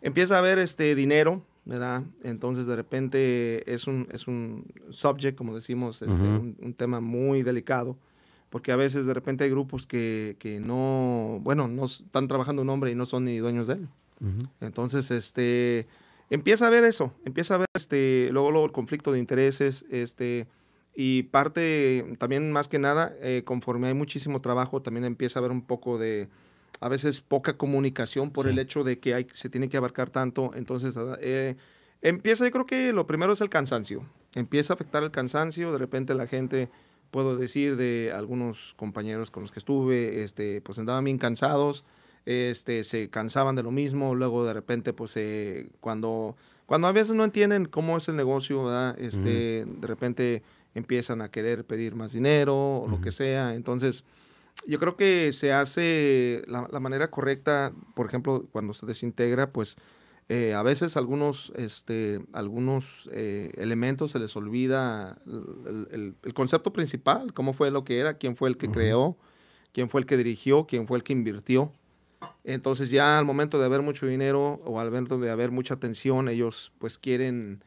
Empieza a haber este dinero, ¿verdad? Entonces, de repente, es un, es un subject, como decimos, este, un, tema muy delicado. Porque a veces, de repente, hay grupos que, no, bueno, no están trabajando un hombre y no son ni dueños de él. Entonces, este, empieza a ver eso, empieza a ver, este, luego, luego el conflicto de intereses, este y parte, también más que nada, eh, conforme hay muchísimo trabajo, también empieza a haber un poco de, a veces, poca comunicación por el hecho de que hay, se tiene que abarcar tanto. Entonces, ah, eh, empieza, yo creo que lo primero es el cansancio. Empieza a afectar el cansancio, de repente la gente, puedo decir, de algunos compañeros con los que estuve, este, pues andaban bien cansados, este, se cansaban de lo mismo, luego de repente, pues cuando, cuando a veces no entienden cómo es el negocio, ¿verdad? Este, de repente empiezan a querer pedir más dinero o lo que sea. Entonces, yo creo que se hace la, manera correcta, por ejemplo, cuando se desintegra, pues eh, a veces algunos, este, algunos eh, elementos se les olvida el, concepto principal, cómo fue lo que era, quién fue el que creó, quién fue el que dirigió, quién fue el que invirtió. Entonces ya al momento de haber mucho dinero o al momento de haber mucha atención, ellos pues quieren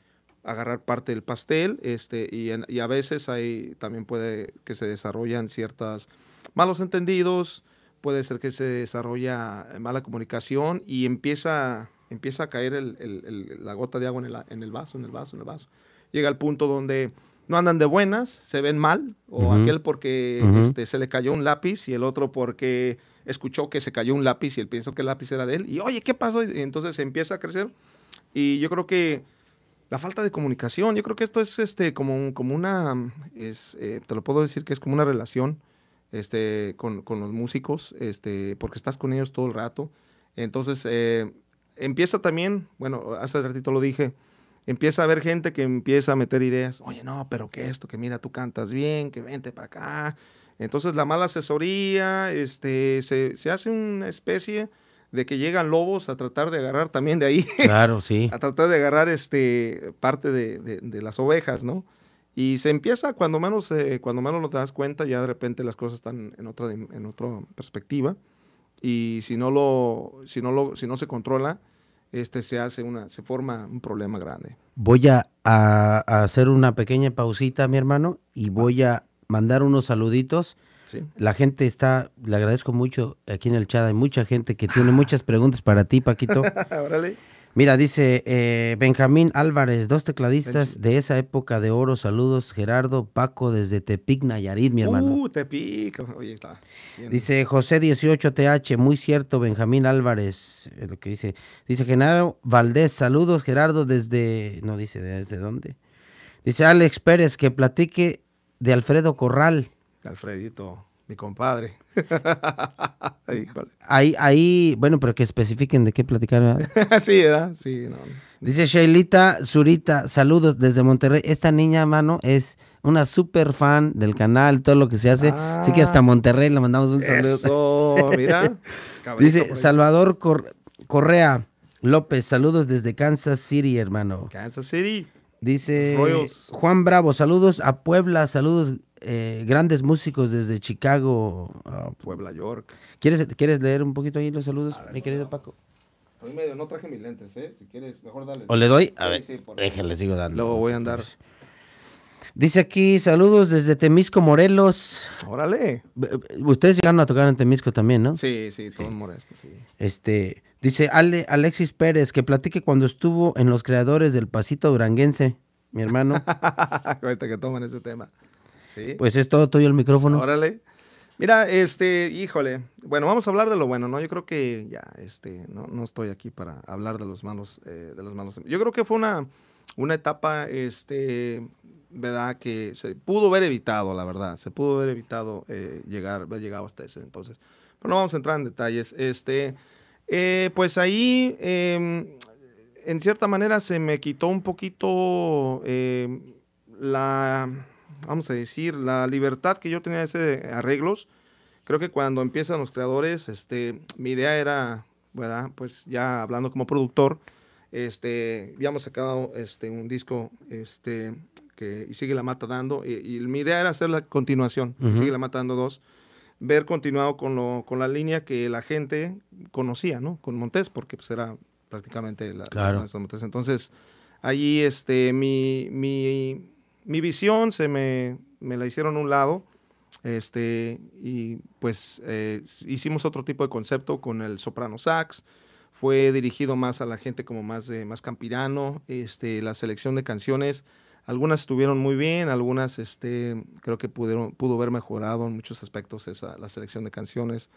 agarrar parte del pastel este, y, a veces hay, también puede que se desarrollan ciertos malos entendidos, puede ser que se desarrolla mala comunicación y empieza, empieza a caer la gota de agua en, el, vaso, en el vaso, en el vaso. Llega al punto donde no andan de buenas, se ven mal, o aquel porque este, se le cayó un lápiz y el otro porque escuchó que se cayó un lápiz y él pensó que el lápiz era de él. Y oye, ¿qué pasó? Y entonces empieza a crecer. Y yo creo que la falta de comunicación. Yo creo que esto es este, como, como una, eh, te lo puedo decir que es como una relación este, con, los músicos, este, porque estás con ellos todo el rato. Entonces, eh, empieza también, bueno, hace ratito lo dije, empieza a haber gente que empieza a meter ideas. Oye, no, pero que esto, que mira, tú cantas bien, que vente para acá. Entonces, la mala asesoría, este, se, se hace una especie de que llegan lobos a tratar de agarrar también de ahí. Claro, sí. a tratar de agarrar este, parte de, las ovejas, ¿no? Y se empieza, cuando menos, no eh, cuando te das cuenta, ya de repente las cosas están en otra, en perspectiva. Y si no, lo, si, no si no se controla, este, se, hace una, se forma un problema grande. Voy a, a hacer una pequeña pausita, mi hermano, y voy a mandar unos saluditos la gente está, le agradezco mucho aquí en el chat, hay mucha gente que tiene muchas preguntas para ti, Paquito. Mira, dice eh, Benjamín Álvarez, dos tecladistas de esa época de oro. Saludos, Gerardo Paco, desde Tepic, Nayarit, mi hermano. Uh, Tepic. Oye, Dice José 18TH, muy cierto, Benjamín Álvarez, eh, lo que dice. Dice Genaro Valdés, saludos, Gerardo, desde. No dice desde dónde. Dice Alex Pérez, que platique de Alfredo Corral. Alfredito, mi compadre. Ahí, ahí, bueno, pero que especifiquen de qué platicar. sí, ¿verdad? Sí, no. Dice Shailita Zurita, saludos desde Monterrey. Esta niña, mano, es una super fan del canal, todo lo que se hace. Así que hasta ah. Monterrey le mandamos un saludo. mira. Dice Salvador Correa López, saludos desde Kansas City, hermano. Kansas City. Dice Juan Bravo, saludos a Puebla, saludos eh, grandes músicos desde Chicago. Ah, Puebla, York. ¿Quieres, ¿Quieres leer un poquito ahí los saludos, mi querido Paco? medio, no traje mis lentes, ¿eh? Si quieres, mejor dale. ¿O le doy? A ver, déjale, sigo dando. Luego voy a andar. Dice aquí, saludos desde Temisco, Morelos. Órale. Ustedes llegaron a tocar en Temisco también, ¿no? Sí, sí, todo en Este, dice Alexis Pérez, que platique cuando estuvo en los creadores del Pasito Duranguense, mi hermano. Ahorita que toman ese tema. Pues es todo tuyo el micrófono. Órale. Mira, este, híjole, bueno, vamos a hablar de lo bueno, ¿no? Yo creo que ya, este, no, estoy aquí para hablar de los malos, eh, de los malos. Yo creo que fue una, una etapa, este, ¿verdad? Que se pudo haber evitado, la verdad, se pudo haber evitado eh, llegar, haber llegado hasta ese entonces. Pero no vamos a entrar en detalles. Este, eh, pues ahí, em, en cierta manera, se me quitó un poquito em, la vamos a decir, la libertad que yo tenía de hacer arreglos. Creo que cuando empiezan los creadores, este, mi idea era, ¿verdad? Pues ya hablando como productor, este, habíamos sacado este, un disco este, que y sigue la mata dando, y, mi idea era hacer la continuación, sigue la mata dando dos ver continuado con, lo, con la línea que la gente conocía, ¿no? Con Montes, porque pues era prácticamente la, de Montes. Entonces, allí este, mi, mi, mi visión se me, me la hicieron a un lado. Este, y pues eh, hicimos otro tipo de concepto con el soprano sax. Fue dirigido más a la gente como más, de, más campirano. Este, la selección de canciones, algunas estuvieron muy bien, algunas este, creo que pudieron, pudo haber mejorado en muchos aspectos esa, la selección de canciones.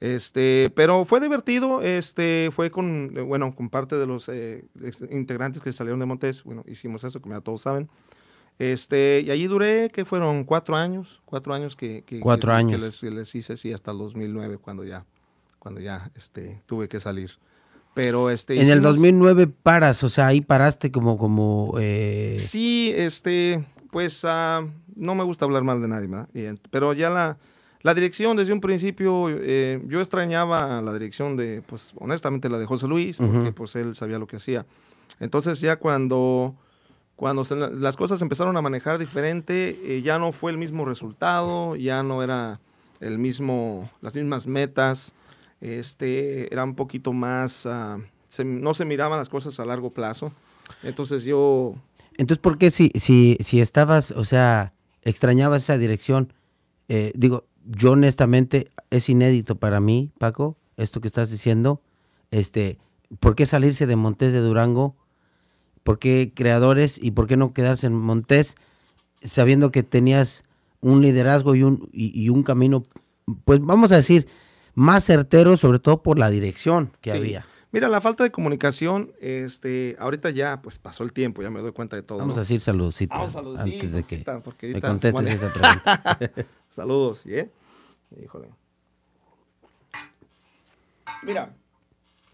Este, pero fue divertido, este, fue con, bueno, con parte de los eh, integrantes que salieron de Montes, bueno, hicimos eso, como ya todos saben. Este, y allí duré, que fueron cuatro años, cuatro años que, que, años. les, hice, sí, hasta el 2009, cuando ya, cuando ya este, tuve que salir. Pero este... En el 2009 paras, o sea, ahí paraste como... como eh, Sí, este, pues ah, no me gusta hablar mal de nadie, ¿verdad? pero ya la, la dirección desde un principio, eh, yo extrañaba la dirección de, pues honestamente la de José Luis, porque pues él sabía lo que hacía. Entonces ya cuando cuando las cosas empezaron a manejar diferente, eh, ya no fue el mismo resultado, ya no era el mismo, las mismas metas, este, era un poquito más, ah, no se miraban las cosas a largo plazo. Entonces yo... Entonces, ¿por qué si, si, si estabas, o sea, extrañabas esa dirección? Eh, digo, yo honestamente, es inédito para mí, Paco, esto que estás diciendo, este, ¿por qué salirse de Montes de Durango? ¿Por qué creadores y por qué no quedarse en Montes sabiendo que tenías un liderazgo y un, y, un camino, pues vamos a decir, más certero, sobre todo por la dirección que había? Mira, la falta de comunicación, este, ahorita ya, pues pasó el tiempo, ya me doy cuenta de todo. Vamos a decir saludos ah, antes de que me contestes esa pregunta. Saludos, ¿eh? Híjole. Mira,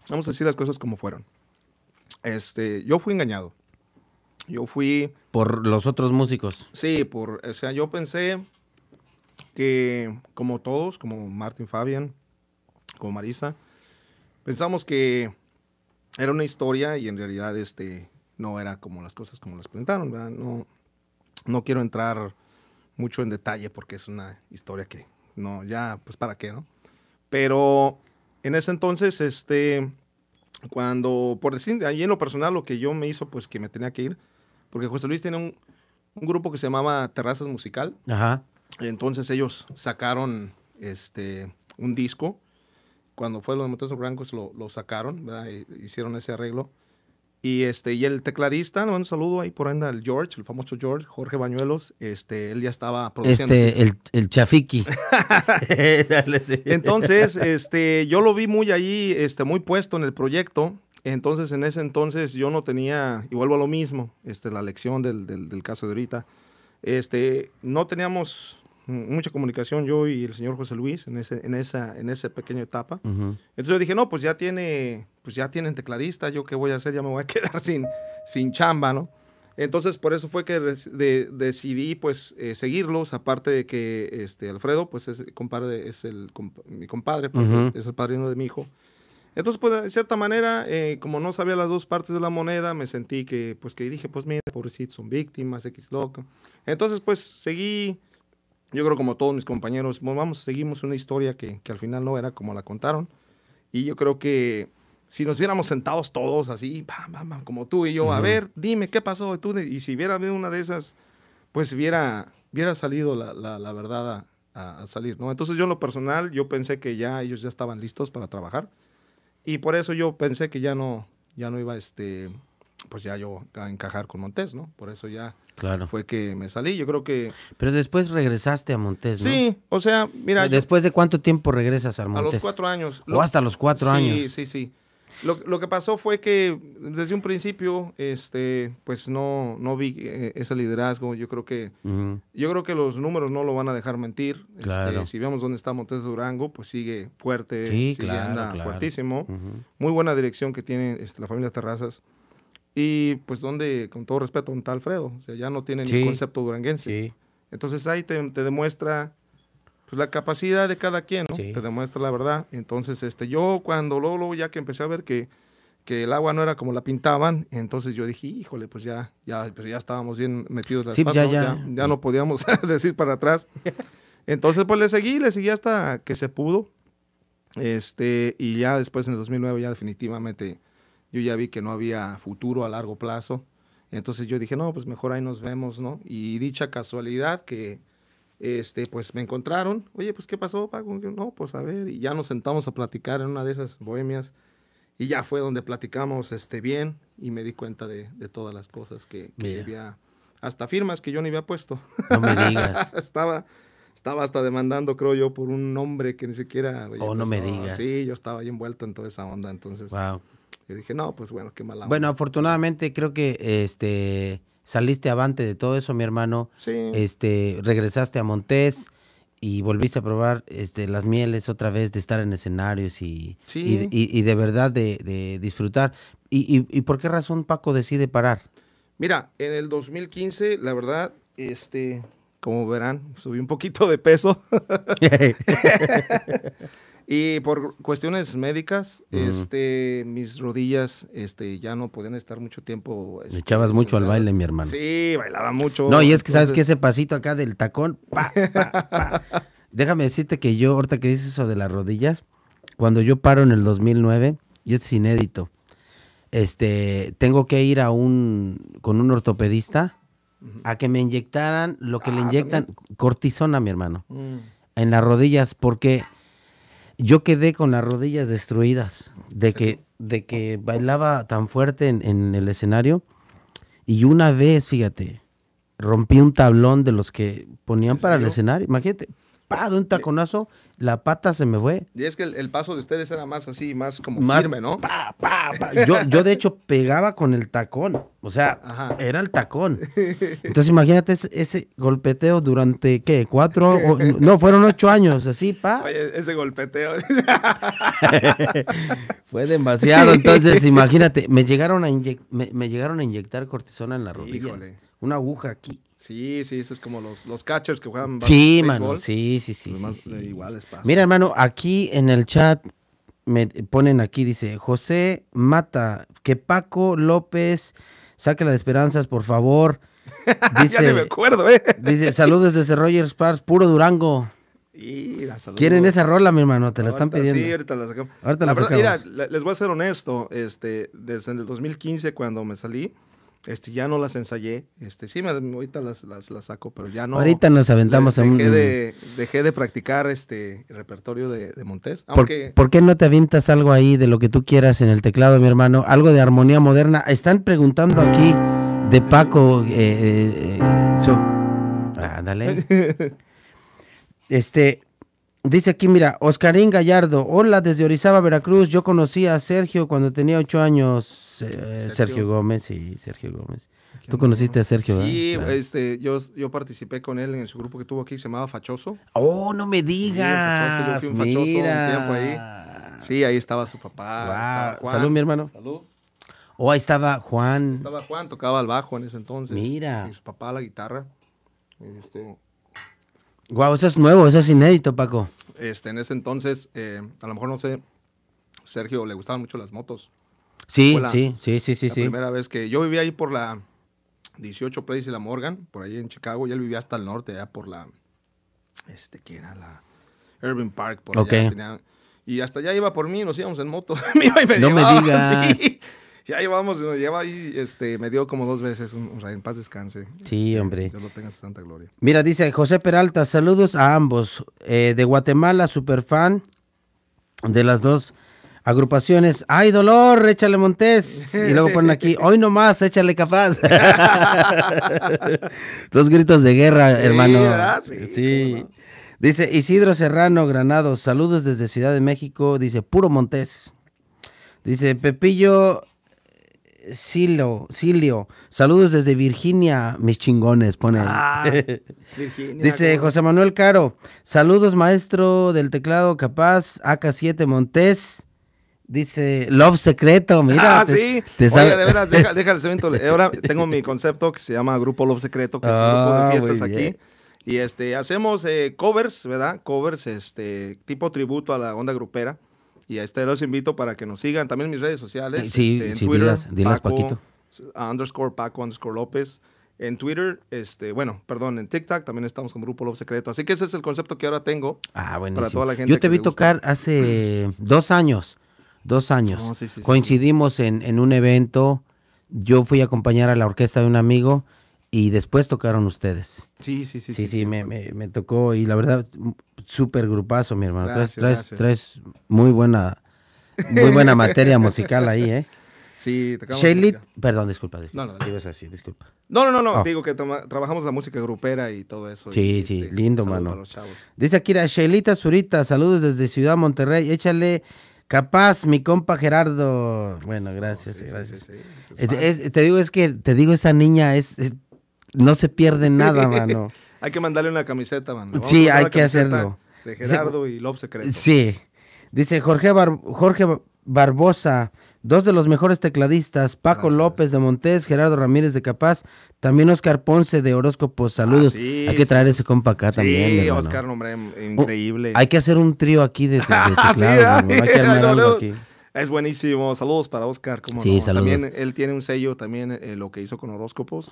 vamos a decir las cosas como fueron este, yo fui engañado. Yo fui... Por los otros músicos. Sí, por, o sea, yo pensé que como todos, como Martin Fabian, como Marisa, pensamos que era una historia y en realidad este, no era como las cosas como las presentaron, ¿verdad? No, no quiero entrar mucho en detalle porque es una historia que no, ya, pues para qué, ¿no? Pero en ese entonces, este, cuando, por decir, ahí en lo personal, lo que yo me hizo, pues que me tenía que ir, porque José Luis tiene un, un grupo que se llamaba Terrazas Musical. Entonces ellos sacaron este, un disco. Cuando fue los de Montesos Blancos lo, lo sacaron, e, Hicieron ese arreglo. Y, este, y el tecladista, un saludo ahí por ahí el George, el famoso George, Jorge Bañuelos, este, él ya estaba produciendo. Este, el, chafiqui. entonces, este, yo lo vi muy ahí, este, muy puesto en el proyecto. Entonces, en ese entonces yo no tenía, y vuelvo a lo mismo, este, la lección del, caso de ahorita, este, no teníamos mucha comunicación yo y el señor José Luis en, ese, en, esa, en esa pequeña etapa. Entonces yo dije, no, pues ya, tiene, pues ya tienen tecladista, yo qué voy a hacer, ya me voy a quedar sin, sin chamba, ¿no? Entonces por eso fue que decidí pues eh, seguirlos, aparte de que este, Alfredo, pues es, compadre, es el, mi compadre, pues, es el padrino de mi hijo. Entonces, pues, de cierta manera, eh, como no sabía las dos partes de la moneda, me sentí que, pues, que dije, pues, mira, pobrecitos, son víctimas, X loco. Entonces, pues, seguí yo creo como todos mis compañeros, vamos, seguimos una historia que, al final no era como la contaron. Y yo creo que si nos viéramos sentados todos así, como tú y yo, a ver, dime qué pasó. Tú y si hubiera habido una de esas, pues hubiera, hubiera salido la, verdad a, salir, ¿no? Entonces yo en lo personal, yo pensé que ya ellos ya estaban listos para trabajar. Y por eso yo pensé que ya no, ya no iba este, pues ya yo a encajar con Montes, ¿no? Por eso ya fue que me salí. Yo creo que. Pero después regresaste a Montes, ¿no? Sí, o sea, mira. ¿Después de cuánto tiempo regresas a Montes? A los cuatro años. O hasta los cuatro años. Sí, sí, sí. Lo, que pasó fue que desde un principio, este, pues no, no vi eh, ese liderazgo. Yo creo que, yo creo que los números no lo van a dejar mentir. Este, claro. si vemos dónde está Montes Durango, pues sigue fuerte, sí, sigue anda fuertísimo. Muy buena dirección que tiene este, la familia Terrazas. Y pues donde, con todo respeto, tal Alfredo, o sea, ya no tiene ni concepto duranguense. Entonces ahí te, demuestra pues, la capacidad de cada quien, ¿no? Te demuestra la verdad. Entonces, este, yo cuando luego, ya que empecé a ver que, que el agua no era como la pintaban, entonces yo dije, híjole, pues ya, ya, pues, ya estábamos bien metidos las pues, patas, ya, ya. ya, ya no podíamos decir para atrás. Entonces, pues le seguí, le seguí hasta que se pudo. Este, y ya después en el 2009 ya definitivamente yo ya vi que no había futuro a largo plazo. Entonces yo dije, no, pues mejor ahí nos vemos, ¿no? Y dicha casualidad que, este, pues me encontraron, oye, pues ¿qué pasó, Paco? No, pues a ver, y ya nos sentamos a platicar en una de esas bohemias. Y ya fue donde platicamos este, bien y me di cuenta de, todas las cosas que, había, hasta firmas que yo ni había puesto. No me digas. estaba, estaba hasta demandando, creo yo, por un nombre que ni siquiera... oh, no pues, me digas. Sí, yo estaba ahí envuelto en toda esa onda, entonces... Wow dije, no, pues bueno, qué mala. Bueno, afortunadamente creo que este saliste avante de todo eso, mi hermano. Sí. Este, regresaste a Montés y volviste a probar este, las mieles otra vez de estar en escenarios y, de verdad de, disfrutar. ¿Y, y, por qué razón Paco decide parar? Mira, en el 2015, la verdad, este, como verán, subí un poquito de peso. Y por cuestiones médicas, este, mis rodillas este, ya no podían estar mucho tiempo. Le este, echabas mucho al baile, mi hermano. Sí, bailaba mucho. No, y es que sabes que ese pasito acá del tacón, Déjame decirte que yo, ahorita que dices eso de las rodillas, cuando yo paro en el 2009, y es inédito, este, tengo que ir a un, con un ortopedista a que me inyectaran lo que le ah, inyectan, cortisona, mi hermano, mm. en las rodillas, porque yo quedé con las rodillas destruidas de que, de que bailaba tan fuerte en, en, el escenario. Y una vez, fíjate, rompí un tablón de los que ponían para el escenario. Imagínate, pa, de un taconazo, la pata se me fue. Y es que el, paso de ustedes era más así, más como firme, ¿no? Pa, pa, Yo, de hecho pegaba con el tacón, o sea, era el tacón. Entonces imagínate ese, golpeteo durante, ¿qué? ¿Cuatro? no, fueron ocho años, así, pa. Oye, ese golpeteo. fue demasiado, entonces imagínate, me llegaron a, me, me, llegaron a inyectar cortisona en la rodilla. Híjole. Una aguja aquí Sí, sí, esto es como los, los catchers que juegan. Sí, mano, sí, sí, sí. Mira, hermano, aquí en el chat me ponen aquí, dice José Mata, que Paco López saque de esperanzas, por favor. Dice, ya me acuerdo, ¿eh? dice, saludos desde Rogers Parks, puro Durango. Y Quieren esa rola, mi hermano, te la están pidiendo. Sí, ahorita la sacamos. Ahorita la, sacamos. mira, les voy a ser honesto, este, desde el 2015 cuando me salí, este, ya no las ensayé. Este, sí, me, ahorita las, las, saco, pero ya no. Ahorita nos aventamos Dejé de, dejé de practicar este repertorio de, Montes. Montés. ¿Por, qué no te avientas algo ahí de lo que tú quieras en el teclado, mi hermano? Algo de armonía moderna. Están preguntando aquí de Paco. ah, eh, eh, dale. Este. Dice aquí, mira, Oscarín Gallardo, hola desde Orizaba, Veracruz. Yo conocí a Sergio cuando tenía ocho años. Eh, Sergio. Gómez y Sergio Gómez. Tú conociste a Sergio, Sí, este, yo, yo participé con él en su grupo que tuvo aquí, se llamaba Fachoso. ¡Oh, no me digas! Sí, fachoso un ahí. Sí, ahí estaba su papá. Salud, mi hermano. Salud. Oh, ahí estaba Juan. Estaba Juan, tocaba el bajo en ese entonces. Mira. Y su papá la guitarra. Wow, este. eso es nuevo, eso es inédito, Paco. Este, en ese entonces, eh, a lo mejor no sé, Sergio le gustaban mucho las motos. Sí, sí, sí, sí, sí. La primera vez que yo vivía ahí por la 18 Place y la Morgan, por ahí en Chicago, Ya él vivía hasta el norte, allá por la, este, que era la Irving Park, por y hasta allá iba por mí, nos íbamos en moto. y no me digas. Sí. Ya íbamos, nos lleva ahí, este, me dio como dos veces, o sea, en paz descanse. Sí, este, hombre. Dios lo tenga santa gloria. Mira, dice José Peralta, saludos a ambos, eh, de Guatemala, super fan. de las dos agrupaciones. ¡Ay, dolor! Échale Montés. Y luego ponen aquí, hoy nomás, échale capaz. Dos gritos de guerra, hermano. Sí. Dice Isidro Serrano Granado, saludos desde Ciudad de México. Dice, puro Montés. Dice Pepillo Silo, Silio, saludos desde Virginia, mis chingones, pone. Ah, Dice José Manuel Caro, saludos maestro del teclado capaz, AK7 Montés. Dice Love Secreto, mira. Ah, sí. Te Oye, de veras, déjale el cemento. Ahora tengo mi concepto que se llama Grupo Love Secreto, que es un grupo de ah, fiestas aquí. Y este, hacemos eh, covers, ¿verdad? Covers, este, tipo tributo a la onda grupera. Y a este los invito para que nos sigan. También en mis redes sociales. Sí, este, en Twitter, dilas, dilas Paquito. Underscore Paco, underscore López. En Twitter, este, bueno, perdón, en TikTok también estamos con Grupo Love Secreto. Así que ese es el concepto que ahora tengo ah, para toda la gente. Yo te vi tocar hace dos años dos años. Oh, Coincidimos En, un evento, yo fui a acompañar a la orquesta de un amigo y después tocaron ustedes. Sí, sí, sí. Sí, sí, me, me, tocó y la verdad, súper grupazo, mi hermano. Gracias, tres muy buena, muy buena materia musical ahí, ¿eh? Sí, tocamos perdón, disculpa. No, no, no. No, no, oh. digo que trabajamos la música grupera y todo eso. Sí, sí, este, lindo, mano. Dice Akira, Zurita, saludos desde Ciudad Monterrey. Échale Capaz, mi compa Gerardo. Bueno, gracias, gracias. te digo, es que te digo, esa niña es, eh, no se pierde nada, mano. hay que mandarle una camiseta, mano. Sí, hay que hacerlo. De Gerardo y Love Secreto. Sí. Dice Jorge, Jorge Barbosa, dos de los mejores tecladistas, Paco López de Montes, Gerardo Ramírez de Capaz, también Oscar Ponce de Horóscopos, saludos. Ah, hay que traer ese compa acá también. Sí, Oscar, hombre, oh, increíble. hay que hacer un trío aquí de, de ah, teclado, hay, armar algo aquí. Es buenísimo. Saludos para Oscar. como También él tiene un sello, también eh, lo que hizo con horóscopos.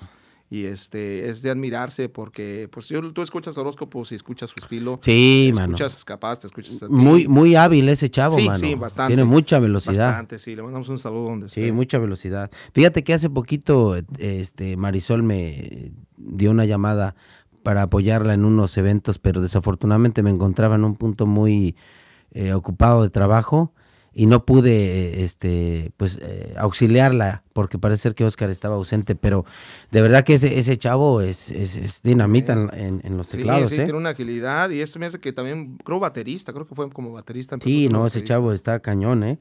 Y este, es de admirarse porque, pues, tú escuchas horóscopos y escuchas su estilo. Sí, mano. Escuchas capaz, te escuchas. muy, muy hábil ese chavo, sí, mano. Sí, bastante. Tiene mucha velocidad. Bastante, sí. Le mandamos un saludo donde Sí, mucha velocidad. Fíjate que hace poquito este, Marisol me dio una llamada para apoyarla en unos eventos, pero desafortunadamente me encontraba en un punto muy eh, ocupado de trabajo y no pude eh, este pues eh, auxiliarla porque parece ser que Oscar estaba ausente pero de verdad que ese, ese chavo es, dinamita en, en, los teclados sí, ¿eh? tiene una agilidad y eso me hace que también creo baterista creo que fue como baterista sí no ese chavo está cañón eh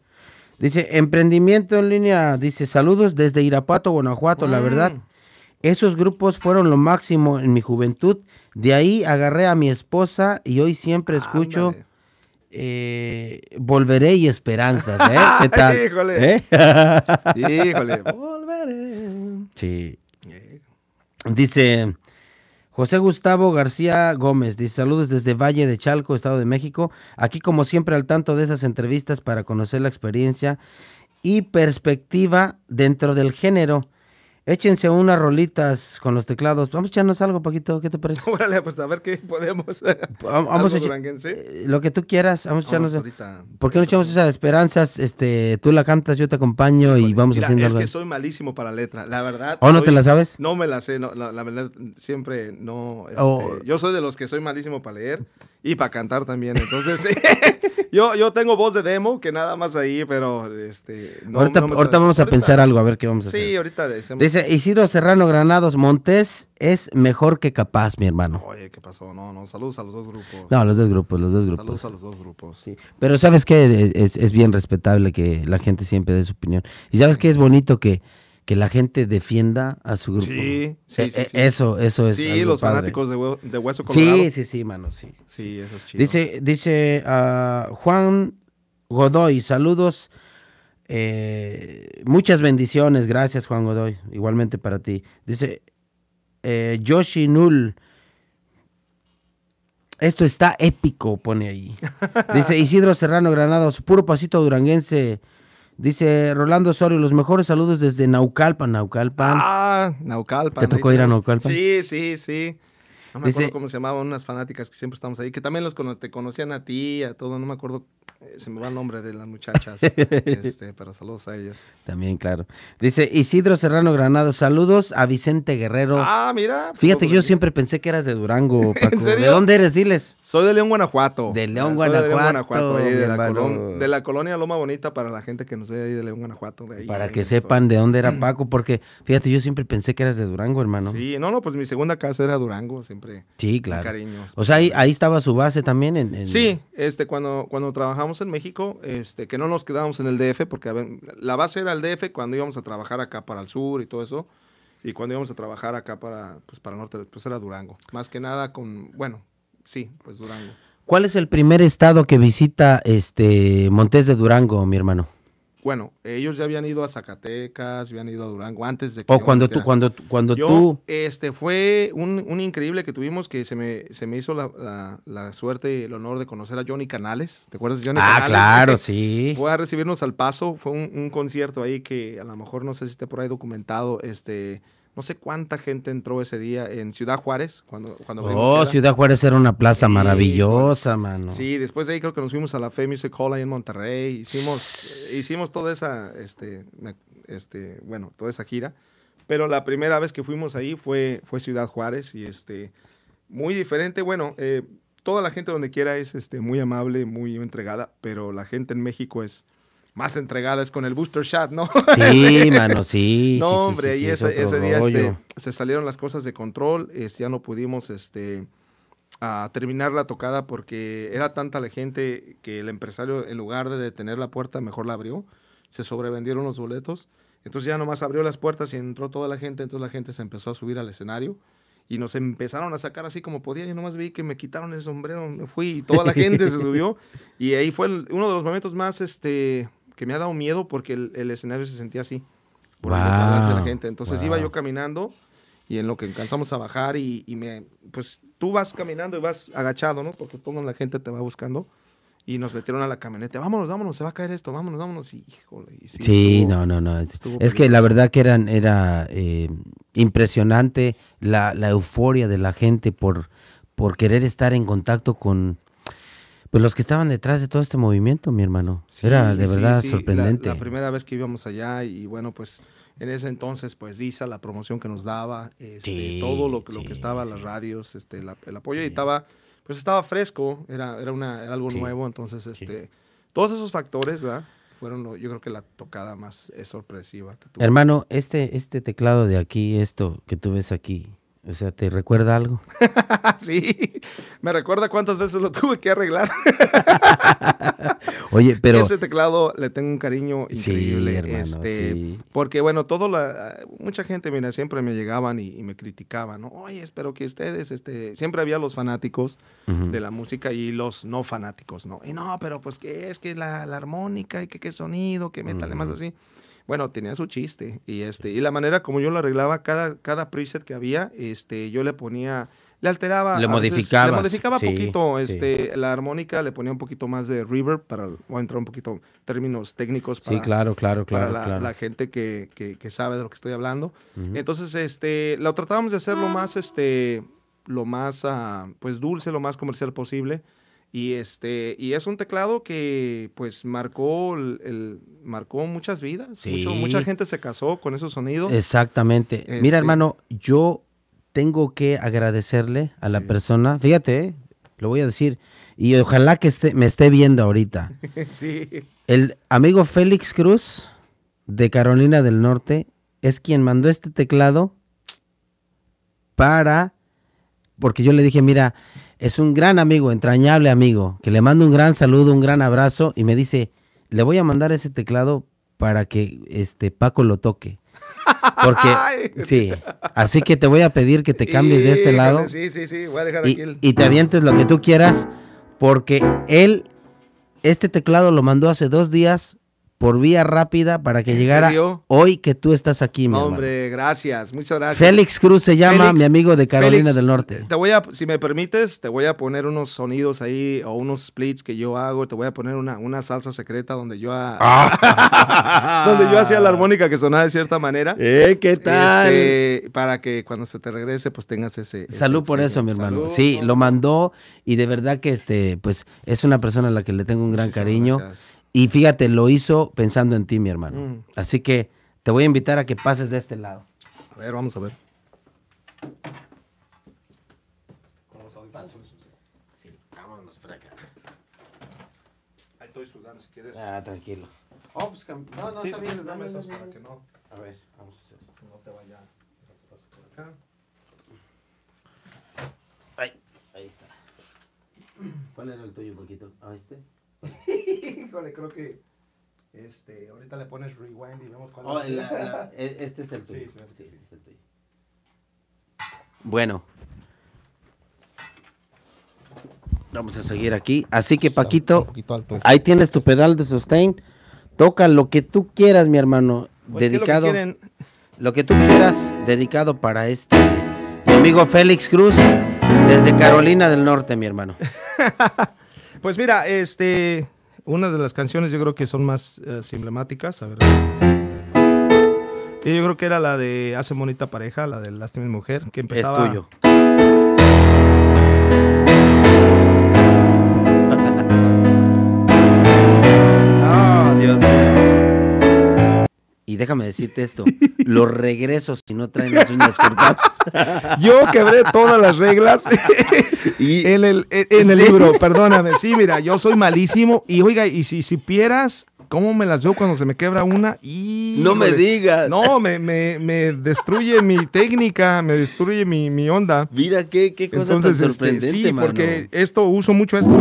dice emprendimiento en línea dice saludos desde Irapuato Guanajuato la verdad mm. esos grupos fueron lo máximo en mi juventud de ahí agarré a mi esposa y hoy siempre escucho eh, volveré y esperanzas, ¿eh? ¿Qué tal? Híjole. ¿Eh? Híjole. Volveré. Sí. Dice José Gustavo García Gómez, dice saludos desde Valle de Chalco, Estado de México. Aquí como siempre al tanto de esas entrevistas para conocer la experiencia y perspectiva dentro del género Échense unas rolitas con los teclados. Vamos a echarnos algo, Paquito. ¿Qué te parece? Órale, pues a ver qué podemos. Vamos a eh, Lo que tú quieras. Vamos a echarnos. ¿Por qué no echamos esas esperanzas? Este, tú la cantas, yo te acompaño y vamos haciendo algo. Es que soy malísimo para letra, la verdad. ¿O no te la sabes? No me la sé. la, verdad, siempre no. Este, yo soy de los que soy malísimo para leer y para cantar también. Entonces, yo, yo tengo voz de demo, que nada más ahí, pero este. ahorita, ahorita vamos a pensar algo, a ver qué vamos a hacer. Sí, ahorita decimos. Dice Isidro Serrano Granados, Montes es mejor que capaz, mi hermano. Oye, ¿qué pasó? No, no, saludos a los dos grupos. No, los dos grupos, los dos grupos. Saludos a los dos grupos. Pero sabes que es, es bien respetable que la gente siempre dé su opinión. Y sabes que es bonito que que la gente defienda a su grupo. Sí, sí, e, e, sí, Eso, eso es. Sí, los fanáticos de, Hueso Colorado. Sí, sí, sí, mano, sí. Sí, eso es chido. Dice, dice ah, Juan Godoy, saludos. Eh, muchas bendiciones, gracias Juan Godoy, igualmente para ti. Dice eh, Yoshi Null. Esto está épico, pone ahí. Dice Isidro Serrano Granados, puro pasito duranguense. Dice Rolando Osorio, los mejores saludos desde Naucalpan, Naucalpan. Ah, Naucalpan. ¿Te tocó ir a Naucalpan? Sí, sí, sí. No me acuerdo cómo se llamaban unas fanáticas que siempre estamos ahí, que también los te conocían a ti, a todo, no me acuerdo, eh, se me va el nombre de las muchachas, este, pero saludos a ellos. También, claro. Dice Isidro Serrano Granado, saludos a Vicente Guerrero. Ah, mira. Pues fíjate que yo siempre pensé que eras de Durango, Paco. ¿De dónde eres? Diles. Soy de León, Guanajuato. De ah, León, Guanajuato. de, Guanajuato de, la colonia Loma Bonita para la gente que nos ve ahí de León, Guanajuato. para que sepan de dónde era Paco, porque fíjate, yo siempre pensé que eras de Durango, hermano. Sí, no, no, pues mi segunda casa era Durango, sí, claro. O sea, ahí, estaba su base también. En, Sí, este, cuando, cuando trabajamos en México, este, que no nos quedábamos en el DF, porque la base era el DF cuando íbamos a trabajar acá para el sur y todo eso. Y cuando íbamos a trabajar acá para, pues, para el norte, pues era Durango. Más que nada con, bueno, sí, pues Durango. ¿Cuál es el primer estado que visita este Montes de Durango, mi hermano? bueno, ellos ya habían ido a Zacatecas, habían ido a Durango antes de que... O cuando tú, cuando, cuando Este fue un, increíble que tuvimos que se me, se me hizo la, la, suerte y el honor de conocer a Johnny Canales. ¿Te acuerdas de Johnny ah, Canales? Ah, claro, este, sí. Fue a recibirnos al paso, fue un, concierto ahí que a lo mejor no sé si está por ahí documentado, este... No sé cuánta gente entró ese día en Ciudad Juárez. Cuando, cuando oh, Ciudad Juárez era una plaza maravillosa, pues, mano. Sí, después de ahí creo que nos fuimos a la Fe Hall en Monterrey. Hicimos, hicimos toda esa, este, este, bueno, toda esa gira. Pero la primera vez que fuimos ahí fue, fue Ciudad Juárez y este, muy diferente. Bueno, eh, toda la gente donde quiera es este, muy amable, muy entregada, pero la gente en México es más entregadas con el booster shot, ¿no? Sí, mano, sí. No, hombre, ese, día este, se salieron las cosas de control, este, ya no pudimos este, a terminar la tocada porque era tanta la gente que el empresario, en lugar de detener la puerta, mejor la abrió, se sobrevendieron los boletos, entonces ya nomás abrió las puertas y entró toda la gente, entonces la gente se empezó a subir al escenario y nos empezaron a sacar así como podía. Yo nomás vi que me quitaron el sombrero, me fui y toda la gente se subió. Y ahí fue uno de los momentos más, este, que me ha dado miedo porque el, escenario se sentía así. gente. Entonces iba yo caminando y en lo que alcanzamos a bajar y, me, pues tú vas caminando y vas agachado, ¿no? Porque toda la gente te va buscando. Y nos metieron a la camioneta, vámonos, vámonos, se va a caer esto, vámonos, vámonos. sí, no, no, no. Es que la verdad que eran, era eh, impresionante la, euforia de la gente por, por querer estar en contacto con, pues los que estaban detrás de todo este movimiento, mi hermano. Era de verdad sorprendente. La, primera vez que íbamos allá y bueno, pues en ese entonces, pues Disa, la promoción que nos daba, este, todo lo, lo que estaba, las radios, este, el apoyo y estaba, pues estaba fresco, era, era, una, algo nuevo, entonces este, todos esos factores, ¿verdad? Fueron yo creo que la tocada más eh, sorpresiva. Hermano, este, este teclado de aquí, esto que tú ves aquí, o sea, ¿te recuerda algo? sí, me recuerda cuántas veces lo tuve que arreglar. Oye, pero... Ese teclado le tengo un cariño increíble. este, Porque, bueno, todo la... Mucha gente, mira, siempre me llegaban y, me criticaban, ¿no? Oye, espero que ustedes, este... Siempre había los fanáticos de la música y los no fanáticos, ¿no? Y no, pero pues, ¿qué es? Que la, la armónica y qué sonido, ¿Qué metal, más así bueno, tenía su chiste. Y, este, y la manera como yo lo arreglaba, cada, cada preset que había, este, yo le ponía le alteraba. Le modificaba. Le modificaba poquito este, la armónica, le ponía un poquito más de reverb para, entrar un poquito en términos técnicos para, claro, claro, claro, la, gente que, que, sabe de lo que estoy hablando. Entonces, este, lo tratábamos de hacer lo más, este, lo más, ah, pues, dulce, lo más comercial posible. Y, este, y es un teclado que pues marcó, el, marcó muchas vidas. mucha gente se casó con esos sonidos. Exactamente. Mira, este hermano, yo tengo que agradecerle a la persona. Fíjate, ¿eh? lo voy a decir. Y ojalá que me esté viendo ahorita. sí. El amigo Félix Cruz de Carolina del Norte es quien mandó este teclado para. Porque yo le dije, mira, es un gran amigo, entrañable amigo, que le mando un gran saludo, un gran abrazo y me dice, le voy a mandar ese teclado para que este Paco lo toque. Porque, sí, así que te voy a pedir que te cambies de este lado. Sí, sí, sí, voy a dejar aquí y te avientes lo que tú quieras, porque él, este teclado lo mandó hace dos días por vía rápida para que llegara hoy que tú estás aquí, mi Hombre, gracias, muchas gracias. Félix Cruz se llama, mi amigo de Carolina del Norte. Te voy a, si me permites, te voy a poner unos sonidos ahí o unos splits que yo hago, te voy a poner una, una salsa secreta donde yo ah. donde yo hacía la armónica que sonaba de cierta manera. Eh, ¿qué tal? Este, para que cuando se te regrese pues tengas ese, Salud por eso, mi hermano. Sí, lo mandó y de verdad que este pues es una persona a la que le tengo un gran cariño. Y fíjate, lo hizo pensando en ti, mi hermano. Mm. Así que te voy a invitar a que pases de este lado. A ver, vamos a ver. ¿Cómo Sí, vámonos para acá. Ahí estoy sudando, si quieres. Ah, tranquilo. Oh, pues, no, no, también está bien. Dame esos para que no. A ver, vamos a hacer esto. No te vaya. por acá. Ahí, ahí está. ¿Cuál era el tuyo, poquito? ¿A este? híjole, creo que este, ahorita le pones rewind y vemos cuál oh, e, este es el este Bueno. Vamos a seguir aquí. Así que Paquito, ahí tienes tu pedal de sustain. Toca lo que tú quieras, mi hermano. dedicado. Pues, lo, que lo que tú quieras, dedicado para este. Mi amigo Félix Cruz, desde Carolina del Norte, mi hermano. pues mira, este una de las canciones yo creo que son más eh, emblemáticas, a ver. Este, yo creo que era la de Hace Bonita Pareja, la de Lástima y Mujer, que empezaba... Es tuyo. Ah, Dios mío. Y déjame decirte esto, los regresos si no traen las uñas cortadas. Yo quebré todas las reglas y, en el, en el libro, perdóname. Sí, mira, yo soy malísimo. Y oiga, y si supieras ¿Cómo me las veo cuando se me quebra una? Y no me digas. No, me, me, destruye mi técnica, me destruye mi, onda. Mira qué, qué cosa tan este, sorprendente, Sí, porque esto uso mucho esto.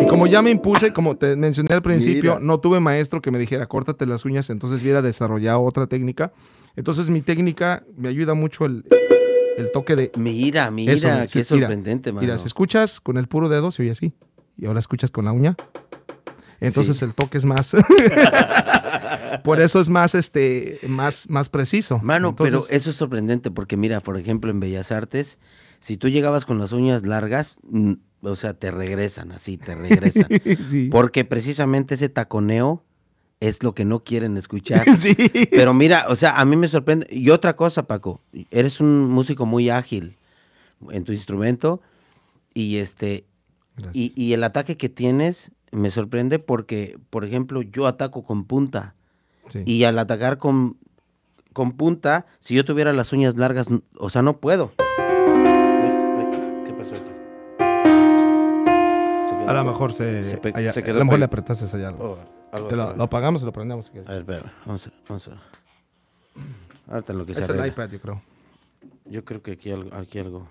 Y como ya me impuse, como te mencioné al principio, no tuve maestro que me dijera, "Córtate las uñas", entonces viera, desarrollado otra técnica. Entonces mi técnica me ayuda mucho el toque de. Mira, mira, qué sorprendente, mano. Mira, escuchas con el puro dedo, se oye así. Y ahora escuchas con la uña. Entonces el toque es más. por eso es más, este, más, más preciso. Mano, pero eso es sorprendente porque mira, por ejemplo, en Bellas Artes, si tú llegabas con las uñas largas, o sea, te regresan así, te regresan. Porque precisamente ese taconeo es lo que no quieren escuchar. Pero mira, o sea, a mí me sorprende. Y otra cosa, Paco, eres un músico muy ágil en tu instrumento y este y, y, el ataque que tienes me sorprende porque, por ejemplo, yo ataco con punta. Y al atacar con, con punta, si yo tuviera las uñas largas, o sea, no puedo. ¿Qué pasó aquí? A lo mejor se, se, quedó. A lo mejor le apretaste allá algo. Oh, lo, apagamos y lo prendemos. A ver, espera. Vamos a, vamos a. lo que Es el iPad, yo creo. Yo creo que aquí, aquí algo.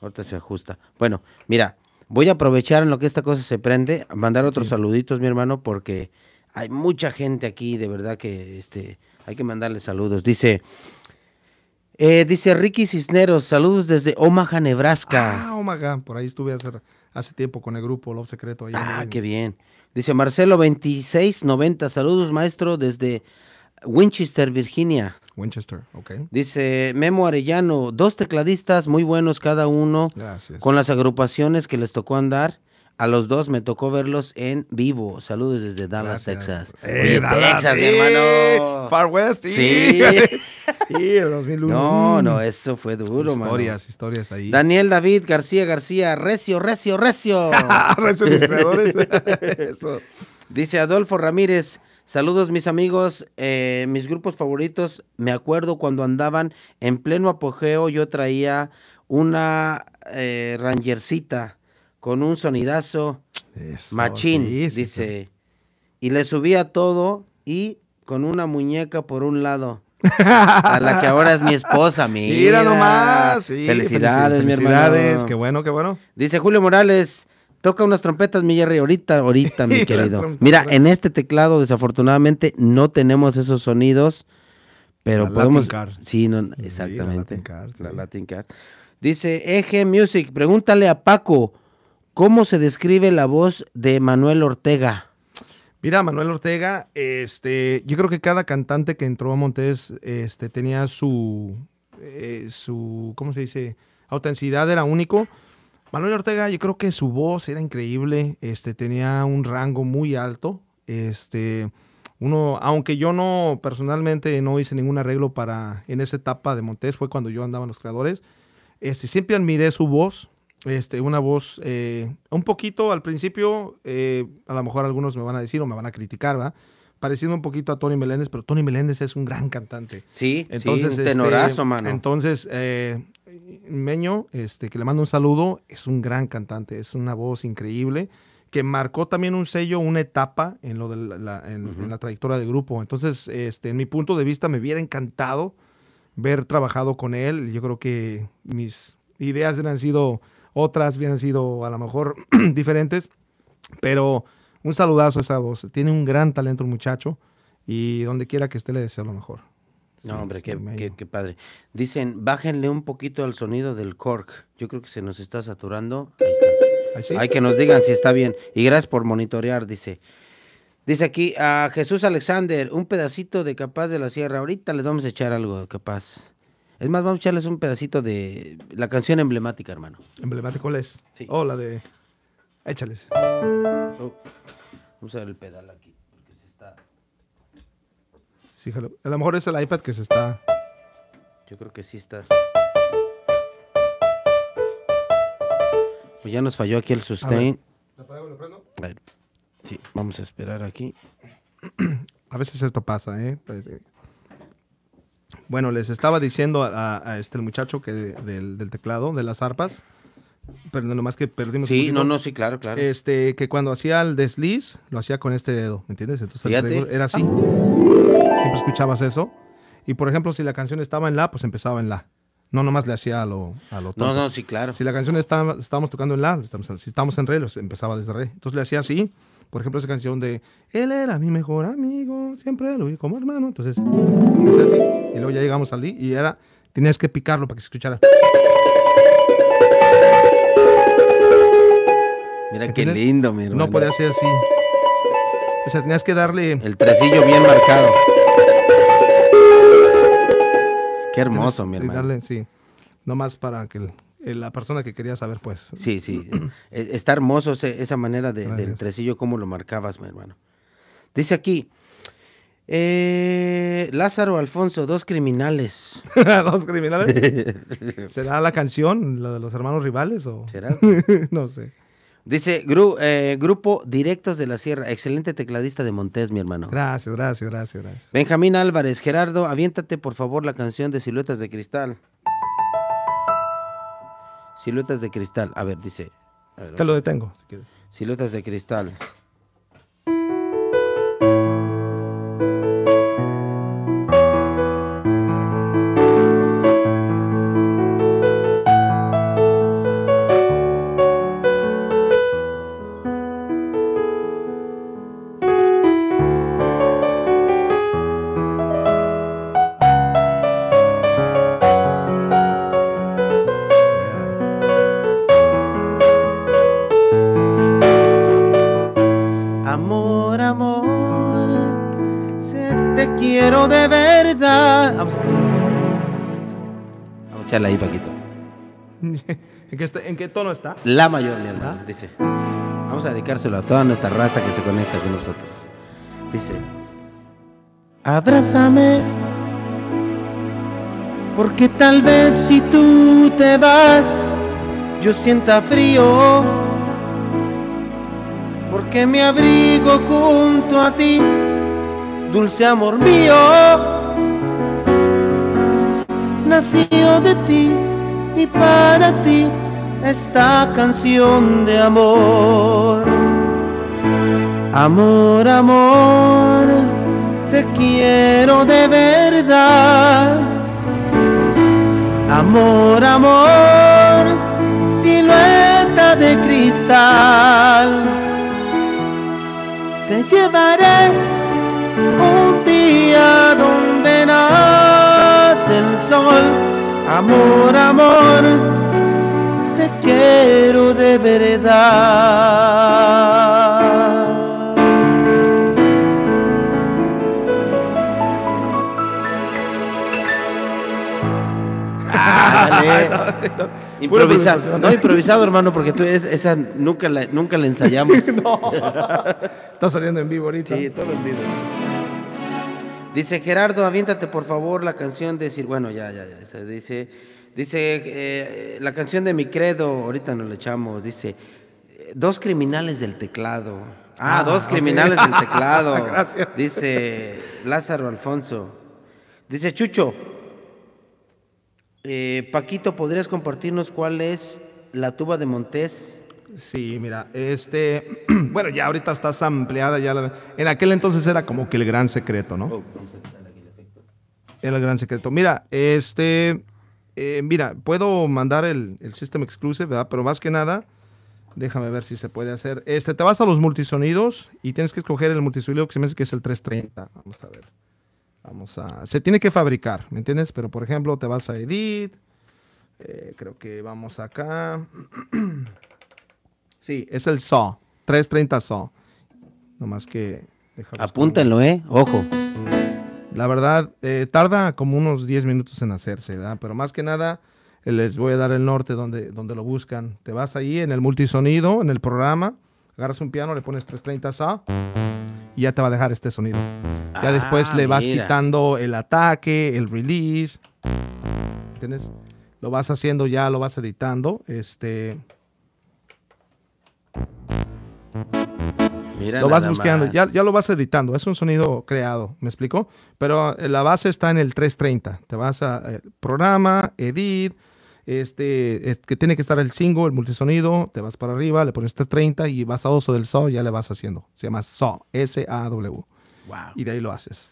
Ahorita se ajusta. Bueno, mira, voy a aprovechar en lo que esta cosa se prende, a mandar otros saluditos, mi hermano, porque hay mucha gente aquí, de verdad que este, hay que mandarle saludos. Dice, eh, dice Ricky Cisneros, saludos desde Omaha, Nebraska. Ah, Omaha, por ahí estuve hace, hace tiempo con el grupo Love Secreto. ah, qué bien. Dice Marcelo 2690, saludos maestro desde Winchester, Virginia. Winchester, ok. Dice Memo Arellano, dos tecladistas muy buenos cada uno, Gracias. con las agrupaciones que les tocó andar. A los dos me tocó verlos en vivo. Saludos desde Dallas, Texas. Eh, Dallas, hermano. Far West. Sí. sí. el 2001. No, no, eso fue duro, historias, Historias, historias ahí. Daniel David García García, recio, recio, recio. recio eso. Dice Adolfo Ramírez, Saludos mis amigos, eh, mis grupos favoritos. Me acuerdo cuando andaban en pleno apogeo, yo traía una eh, rangercita con un sonidazo machín, dice. Y le subía todo y con una muñeca por un lado. a la que ahora es mi esposa, mira. Mira nomás. felicidades, felicidades, mi hermano. Felicidades, qué bueno, qué bueno. Dice Julio Morales, Toca unas trompetas, mi Jerry, ahorita, ahorita, mi querido. Mira, en este teclado, desafortunadamente, no tenemos esos sonidos, pero podemos. Latin Car. Sí, exactamente. la Latin, Car, Dice Eje Music, pregúntale a Paco, ¿cómo se describe la voz de Manuel Ortega? Mira, Manuel Ortega, este, yo creo que cada cantante que entró a Montes este, tenía su, eh, su, ¿cómo se dice? Autenticidad era único Manuel Ortega, yo creo que su voz era increíble, este, tenía un rango muy alto, este, uno, aunque yo no personalmente no hice ningún arreglo para en esa etapa de Montes, fue cuando yo andaba en los creadores, este, siempre admiré su voz, este, una voz eh, un poquito al principio, eh, a lo mejor algunos me van a decir o me van a criticar, va pareciendo un poquito a Tony Meléndez, pero Tony Meléndez es un gran cantante. Sí, entonces, este, tenorazo, mano. Entonces, eh, Meño, este, que le mando un saludo, es un gran cantante, es una voz increíble que marcó también un sello, una etapa en lo de la, en, la trayectoria del grupo. Entonces, este, en mi punto de vista, me hubiera encantado ver trabajado con él. Yo creo que mis ideas hubieran sido otras, hubieran sido a lo mejor diferentes, pero un saludazo a esa voz. Tiene un gran talento el muchacho y donde quiera que esté le deseo lo mejor. No, hombre, qué, padre. Dicen, bájenle un poquito al sonido del cork. Yo creo que se nos está saturando. Ahí está. sí? Hay que nos digan si está bien. Y gracias por monitorear, dice. Dice aquí a Jesús Alexander, un pedacito de Capaz de la Sierra. Ahorita les vamos a echar algo de Capaz. Es más, vamos a echarles un pedacito de la canción emblemática, hermano. ¿Emblemática cuál es? Sí. Oh, la de... Échales. vamos a ver el pedal aquí, porque se está. Sí, A lo mejor es el iPad que se está. Yo creo que sí está. Pues ya nos falló aquí el sustain. ¿La apago, prendo? Sí, vamos a esperar aquí. a veces esto pasa, ¿eh? Pues, ¿eh? Bueno, les estaba diciendo a, este muchacho que del, teclado, de las arpas, Perdón, nomás que perdimos. Sí, no, no, sí, claro, claro. Este, que cuando hacía el desliz, lo hacía con este dedo, ¿me entiendes? Entonces era así. Siempre escuchabas eso. Y por ejemplo, si la canción estaba en la, pues empezaba en la. No, nomás le hacía a lo, a No, no, sí, claro. Si la canción estaba estábamos tocando en la, si estábamos en re, empezaba desde re. Entonces le hacía así. Por ejemplo, esa canción de Él era mi mejor amigo, siempre lo vi como hermano. Entonces, así. Y luego ya llegamos al li y era, tenías que picarlo para que se escuchara. Mira qué lindo, mi hermano. No podía ser así. O sea, tenías que darle. El tresillo bien marcado. Qué hermoso, mi hermano. Darle, sí. más para que la persona que quería saber, pues. Sí, sí. E, está hermoso esa manera de, del tresillo, cómo lo marcabas, mi hermano. Dice aquí, eh, Lázaro Alfonso, dos criminales. ¿Dos criminales? ¿Será la canción, la de los hermanos rivales? O... ¿Será? no sé. Dice, eh, grupo Directos de la Sierra, excelente tecladista de Montes, mi hermano. Gracias, gracias, gracias, gracias. Benjamín Álvarez, Gerardo, aviéntate por favor la canción de Siluetas de Cristal. Siluetas de Cristal, a ver, dice. Te lo detengo, Siluetas de Cristal. Échale ahí, Paquito. ¿En qué, tono está? La mayor, mi ah. dice. Vamos a dedicárselo a toda nuestra raza que se conecta con nosotros. Dice, abrázame, porque tal vez si tú te vas, yo sienta frío, porque me abrigo junto a ti, dulce amor mío nació de ti y para ti esta canción de amor. Amor, amor, te quiero de verdad. Amor, amor, silueta de cristal. Te llevaré sol. Amor, amor, te quiero de verdad. Improvisado, no improvisado, hermano, porque tú es, esa nunca la, nunca ensayamos. Está saliendo en vivo ahorita. Sí, todo en vivo. Dice Gerardo, aviéntate por favor la canción de Bueno, ya, ya, ya. dice, dice eh, la canción de mi credo, ahorita nos la echamos. Dice, eh, dos criminales del teclado. Ah, ah dos criminales del teclado. Dice Lázaro Alfonso. Dice Chucho, eh, Paquito, ¿podrías compartirnos cuál es la tuba de Montés? Sí, mira, este, bueno, ya ahorita estás ampliada ya en aquel entonces era como que el gran secreto, ¿no? Oh, era el gran secreto. Mira, este, eh, mira, puedo mandar el, el System Exclusive, ¿verdad? Pero más que nada, déjame ver si se puede hacer. Este, te vas a los multisonidos y tienes que escoger el multisonido que se me dice que es el 330. Vamos a ver. Vamos a, se tiene que fabricar, ¿me entiendes? Pero por ejemplo, te vas a Edit, eh, creo que vamos acá. Sí, es el Saw. 330 Saw. Nomás que. Apúntenlo, ¿eh? Ojo. La verdad, eh, tarda como unos 10 minutos en hacerse, ¿verdad? Pero más que nada, eh, les voy a dar el norte donde, donde lo buscan. Te vas ahí en el multisonido, en el programa, agarras un piano, le pones 330 so y ya te va a dejar este sonido. Ya después ah, le vas quitando el ataque, el release. Lo vas haciendo ya, lo vas editando. Este lo vas buscando, ya, lo vas editando, es un sonido creado, ¿me explico? Pero eh, la base está en el 330, te vas a eh, programa, edit, este, que tiene que estar el single, el multisonido, te vas para arriba, le pones 330 y vas a oso del saw, ya le vas haciendo, se llama saw, S-A-W, wow. y de ahí lo haces.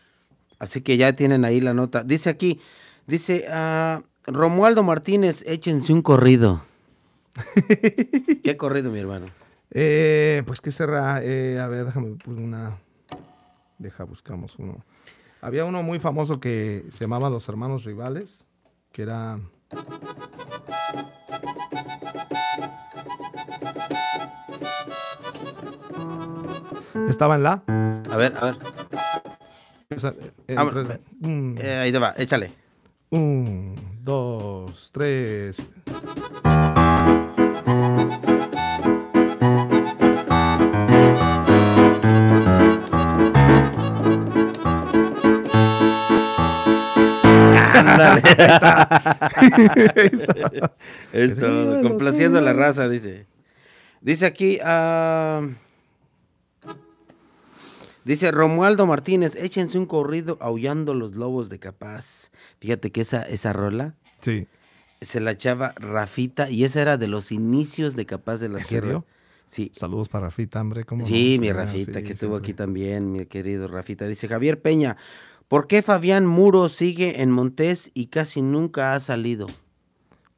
Así que ya tienen ahí la nota, dice aquí, dice ah, Romualdo Martínez, échense un corrido. ¿Qué corrido, mi hermano? Eh, pues qué será, eh, a ver, déjame una, deja buscamos uno. Había uno muy famoso que se llamaba Los Hermanos Rivales, que era... Estaba en la. A ver, a ver. Eh, ah, pues, mm. eh, ahí te va, échale. Un, dos, tres. Complaciendo a la raza, dice. Dice aquí. Ah, dice Romualdo Martínez, échense un corrido aullando los lobos de Capaz. Fíjate que esa, esa rola. Sí. Se la echaba Rafita y esa era de los inicios de Capaz de la ¿En Sí. Saludos para Rafita, hombre. ¿Cómo sí, mi ah, Rafita, que estuvo aquí también, mi querido Rafita. Dice Javier Peña, ¿Por qué Fabián Muro sigue en Montes y casi nunca ha salido?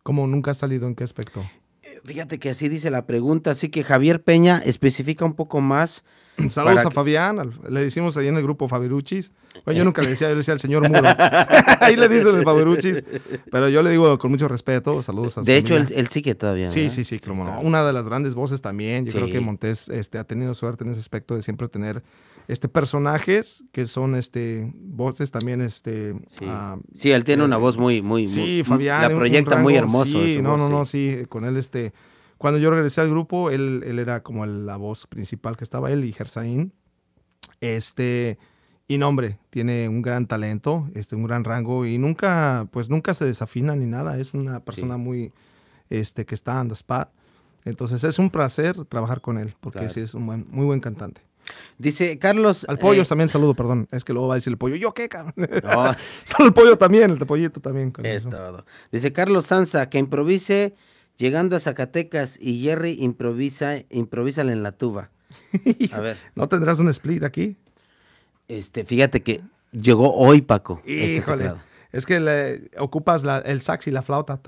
¿Cómo nunca ha salido? ¿En qué aspecto? Eh, fíjate que así dice la pregunta, así que Javier Peña especifica un poco más Saludos a Fabián, le decimos ahí en el grupo Fabiruchis. Bueno, yo eh. nunca le decía, yo le decía al señor Muro. ahí le dicen el Fabiruchis. Pero yo le digo con mucho respeto, saludos a De hecho, él, sí sigue todavía. Sí, sí, sí, como Una de las grandes voces también. Yo creo que Montes este, ha tenido suerte en ese aspecto de siempre tener este personajes que son este voces también este sí, ah, él tiene una eh, voz muy muy sí Fabián la proyecta muy hermoso sí no no no sí con él este cuando yo regresé al grupo, él, él era como la voz principal que estaba él y Gersain. Este, y nombre. tiene un gran talento, este, un gran rango y nunca, pues nunca se desafina ni nada. Es una persona muy, este, que está en the Entonces es un placer trabajar con él, porque sí es un muy buen cantante. Dice Carlos. Al pollo eh, también saludo, perdón. Es que luego va a decir el pollo. ¿Yo qué, cabrón? No. al pollo también, el pollito también. es todo. Dice Carlos Sanza, que improvise Llegando a Zacatecas y Jerry improvisa, improvisa en la tuba. A ver. ¿No tendrás un split aquí? Este, fíjate que llegó hoy, Paco. Este Híjole. es que le ocupas el sax y la flauta.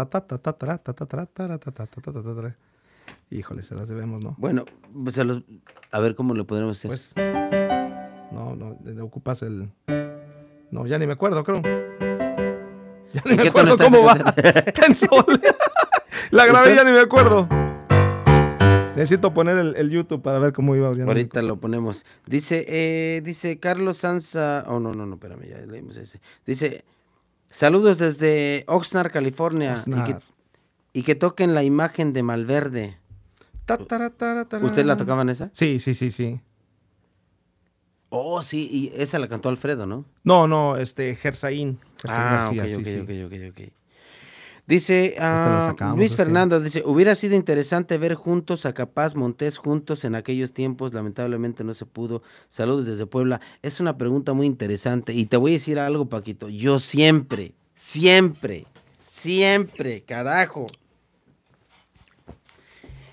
Híjole, se las debemos, ¿no? Bueno, pues a, los, a ver cómo lo podremos hacer. Pues, no, no, ocupas el. No, ya ni me acuerdo, creo. Ya ni me acuerdo cómo va. en la grabé ya ni me acuerdo. Necesito poner el, YouTube para ver cómo iba. Ahorita lo ponemos. Dice, eh, dice Carlos Sanza. Oh, no, no, no, espérame, ya leímos ese. Dice, saludos desde Oxnard, California. Y, que, toquen la imagen de Malverde. ¿Usted la tocaban esa? Sí, sí, sí, sí. Oh, sí, y esa la cantó Alfredo, ¿no? No, no, este, Gersaín. ah, ok, ok, ok, ok, ok. Dice ah, Luis Fernández, dice, hubiera sido interesante ver juntos a Capaz Montés juntos en aquellos tiempos, lamentablemente no se pudo. Saludos desde Puebla. Es una pregunta muy interesante y te voy a decir algo, Paquito. Yo siempre, siempre, siempre, carajo,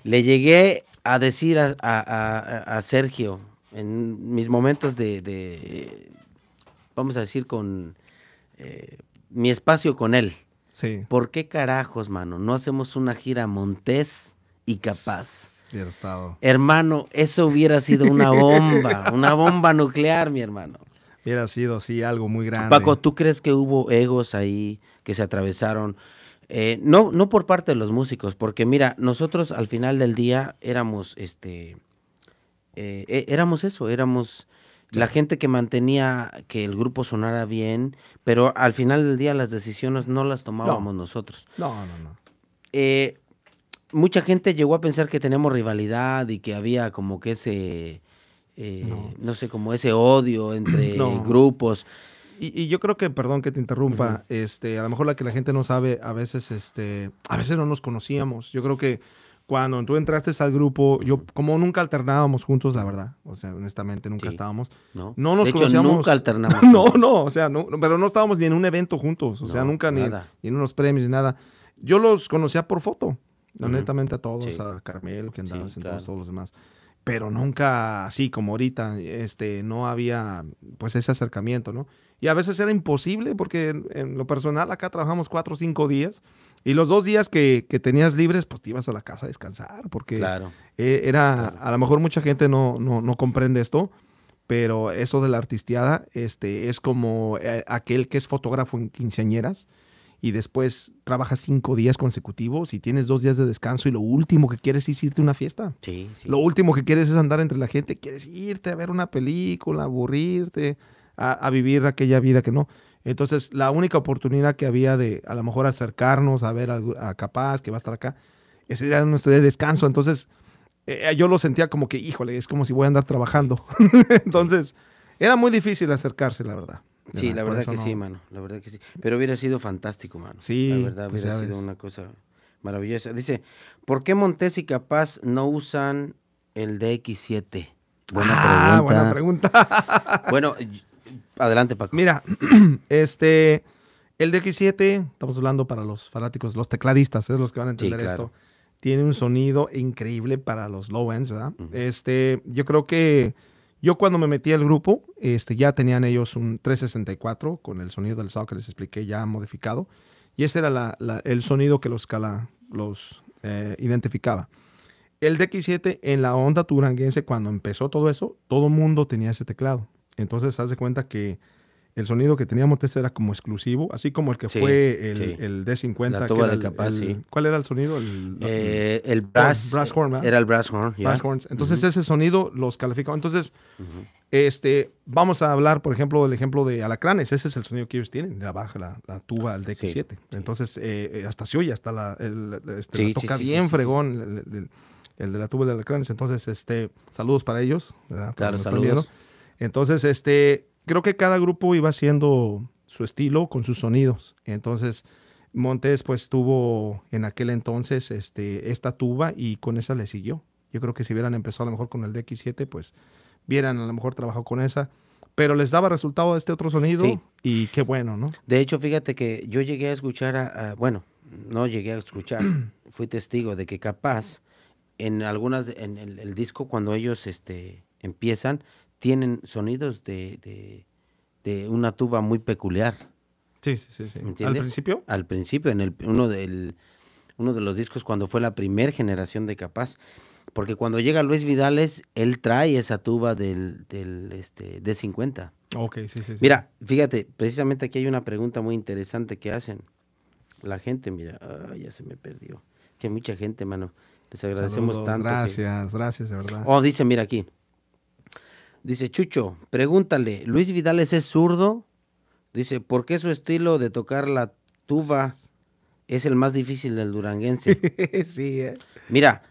le llegué a decir a, Sergio en mis momentos de, vamos a decir, con eh, mi espacio con él Sí. ¿Por qué carajos, mano? No hacemos una gira Montés y Capaz. Estado. Hermano, eso hubiera sido una bomba, una bomba nuclear, mi hermano. Hubiera sido así algo muy grande. Paco, ¿tú crees que hubo egos ahí que se atravesaron? Eh, no, no por parte de los músicos, porque mira, nosotros al final del día éramos, este, eh, eh, éramos eso, éramos la gente que mantenía que el grupo sonara bien, pero al final del día las decisiones no las tomábamos nosotros. No, no, no. Eh, mucha gente llegó a pensar que tenemos rivalidad y que había como que ese, eh, no. sé, como ese odio entre grupos. Y, yo creo que, perdón que te interrumpa, este, a lo mejor la que la gente no sabe, a veces, este, a veces no nos conocíamos. Yo creo que cuando tú entraste al grupo, yo como nunca alternábamos juntos, la verdad, o sea, honestamente nunca estábamos. No, no nos de conocíamos. nunca alternábamos. no, no, o sea, no, pero no estábamos ni en un evento juntos, o sea, nunca ni, en unos premios ni nada. Yo los conocía por foto, honestamente a todos, a Carmelo, que andaba, todos, los demás. Pero nunca así como ahorita, este, no había pues ese acercamiento, ¿no? Y a veces era imposible porque en, en lo personal acá trabajamos cuatro o cinco días. Y los dos días que, que, tenías libres, pues te ibas a la casa a descansar, porque claro. Eh, era, a lo mejor mucha gente no, no, no, comprende esto, pero eso de la artistiada este, es como eh, aquel que es fotógrafo en quinceañeras y después trabajas cinco días consecutivos y tienes dos días de descanso y lo último que quieres es irte a una fiesta. Sí, sí. Lo último que quieres es andar entre la gente, quieres irte a ver una película, aburrirte, a vivir aquella vida que no. Entonces, la única oportunidad que había de a lo mejor acercarnos a ver a, Capaz, que va a estar acá, ese era nuestro de descanso. Entonces, eh, yo lo sentía como que, híjole, es como si voy a andar trabajando. Entonces, era muy difícil acercarse, la verdad. Sí, la verdad que sí, mano. La verdad que sí. Pero hubiera sido fantástico, mano. Sí. La verdad, pues hubiera sido una cosa maravillosa. Dice, ¿por qué Montes y Capaz no usan el DX7? Ah, buena pregunta. Buena pregunta. bueno, Adelante, Paco. Mira, este, el DX7, estamos hablando para los fanáticos, los tecladistas, es los que van a entender esto. Tiene un sonido increíble para los low ends, ¿verdad? Este, yo creo que yo cuando me metí al grupo, este, ya tenían ellos un 364 con el sonido del sound que les expliqué ya modificado. Y ese era el sonido que los, cala, los eh, identificaba. El DX7 en la onda turanguense, cuando empezó todo eso, todo mundo tenía ese teclado. Entonces, hace cuenta que el sonido que teníamos este era como exclusivo, así como el que fue el, D50. de capaz, sí. ¿Cuál era el sonido? El, eh, brass, horn. Era el brass horn. Brass horns. Entonces ese sonido los calificó. Entonces, este, vamos a hablar, por ejemplo, del ejemplo de alacranes. Ese es el sonido que ellos tienen, la baja, la, tuba, el DX7. Entonces, eh, eh, hasta se oye, hasta la, el, toca bien fregón el, de la tuba de alacranes. Entonces, este, saludos para ellos. Claro, saludos. Entonces, este, creo que cada grupo iba haciendo su estilo con sus sonidos. Entonces, Montes pues tuvo en aquel entonces este, esta tuba y con esa le siguió. Yo creo que si hubieran empezado a lo mejor con el DX7, pues vieran a lo mejor trabajado con esa. Pero les daba resultado este otro sonido y qué bueno, ¿no? De hecho, fíjate que yo llegué a escuchar, a, bueno, no llegué a escuchar, fui testigo de que capaz en algunas, en el, el disco cuando ellos este, empiezan, tienen sonidos de, de, una tuba muy peculiar. Sí, sí, sí. ¿Al principio? Al principio, en el, uno, del, uno de los discos cuando fue la primera generación de Capaz. Porque cuando llega Luis Vidales, él trae esa tuba del, del este, D50. Ok, sí, sí, Mira, fíjate, precisamente aquí hay una pregunta muy interesante que hacen. La gente, mira, ya se me perdió. Que mucha gente, mano. Les agradecemos tanto. Gracias, gracias, de verdad. Oh, dice, mira aquí. Dice Chucho, pregúntale, ¿Luis Vidales es zurdo? Dice, ¿por qué su estilo de tocar la tuba es el más difícil del duranguense? sí, ¿eh? Mira,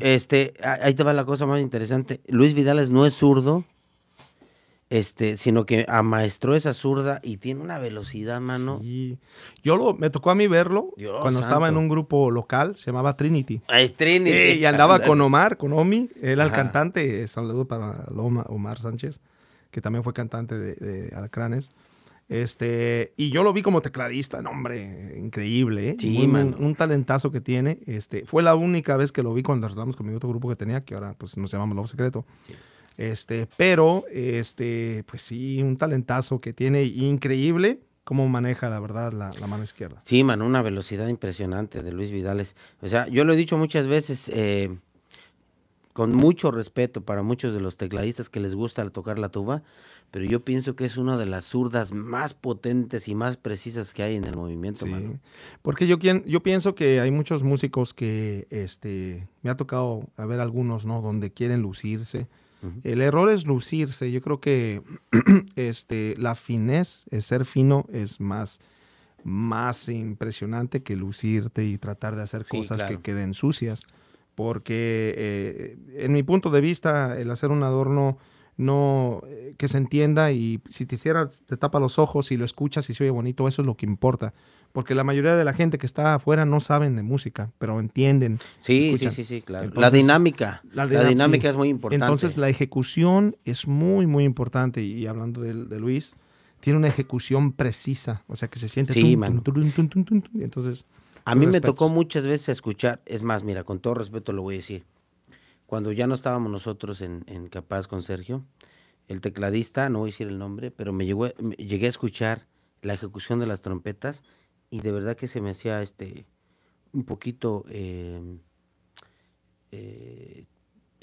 este, ahí te va la cosa más interesante. Luis Vidales no es zurdo, este, sino que amaestró esa zurda y tiene una velocidad, mano. Yo lo, me tocó a mí verlo cuando estaba en un grupo local, se llamaba Trinity. Ah, es Trinity. y andaba con Omar, con Omi, él el cantante, saludo para Loma, Omar Sánchez, que también fue cantante de, de Alacranes. Este, y yo lo vi como tecladista, no, hombre, increíble, ¿eh? un, un, talentazo que tiene. Este, fue la única vez que lo vi cuando tratamos con mi otro grupo que tenía, que ahora pues nos llamamos Lobo Secreto. Este, pero, este, pues sí, un talentazo que tiene increíble cómo maneja, la verdad, la, mano izquierda. Sí, man, una velocidad impresionante de Luis Vidales. O sea, yo lo he dicho muchas veces, eh, con mucho respeto para muchos de los tecladistas que les gusta tocar la tuba, pero yo pienso que es una de las zurdas más potentes y más precisas que hay en el movimiento, Porque yo, yo pienso que hay muchos músicos que, este, me ha tocado a ver algunos, ¿no? Donde quieren lucirse el error es lucirse. Yo creo que este, la finez, eh, ser fino, es más, más impresionante que lucirte y tratar de hacer cosas que queden sucias. Porque eh, en mi punto de vista, el hacer un adorno no eh, que se entienda y si te hiciera, te tapa los ojos y lo escuchas y se oye bonito, eso es lo que importa. Porque la mayoría de la gente que está afuera no saben de música, pero entienden. Sí, sí, sí, sí, claro. la dinámica. La, dinámica es muy importante. Entonces la ejecución es muy, muy importante. Y hablando de, Luis, tiene una ejecución precisa, o sea que se siente... entonces... A mí me tocó muchas veces escuchar, es más, mira, con todo respeto lo voy a decir, cuando ya no estábamos nosotros en, Capaz con Sergio, el tecladista, no voy a decir el nombre, pero me, llegó, llegué a escuchar la ejecución de las trompetas y de verdad que se me hacía este un poquito em, eh,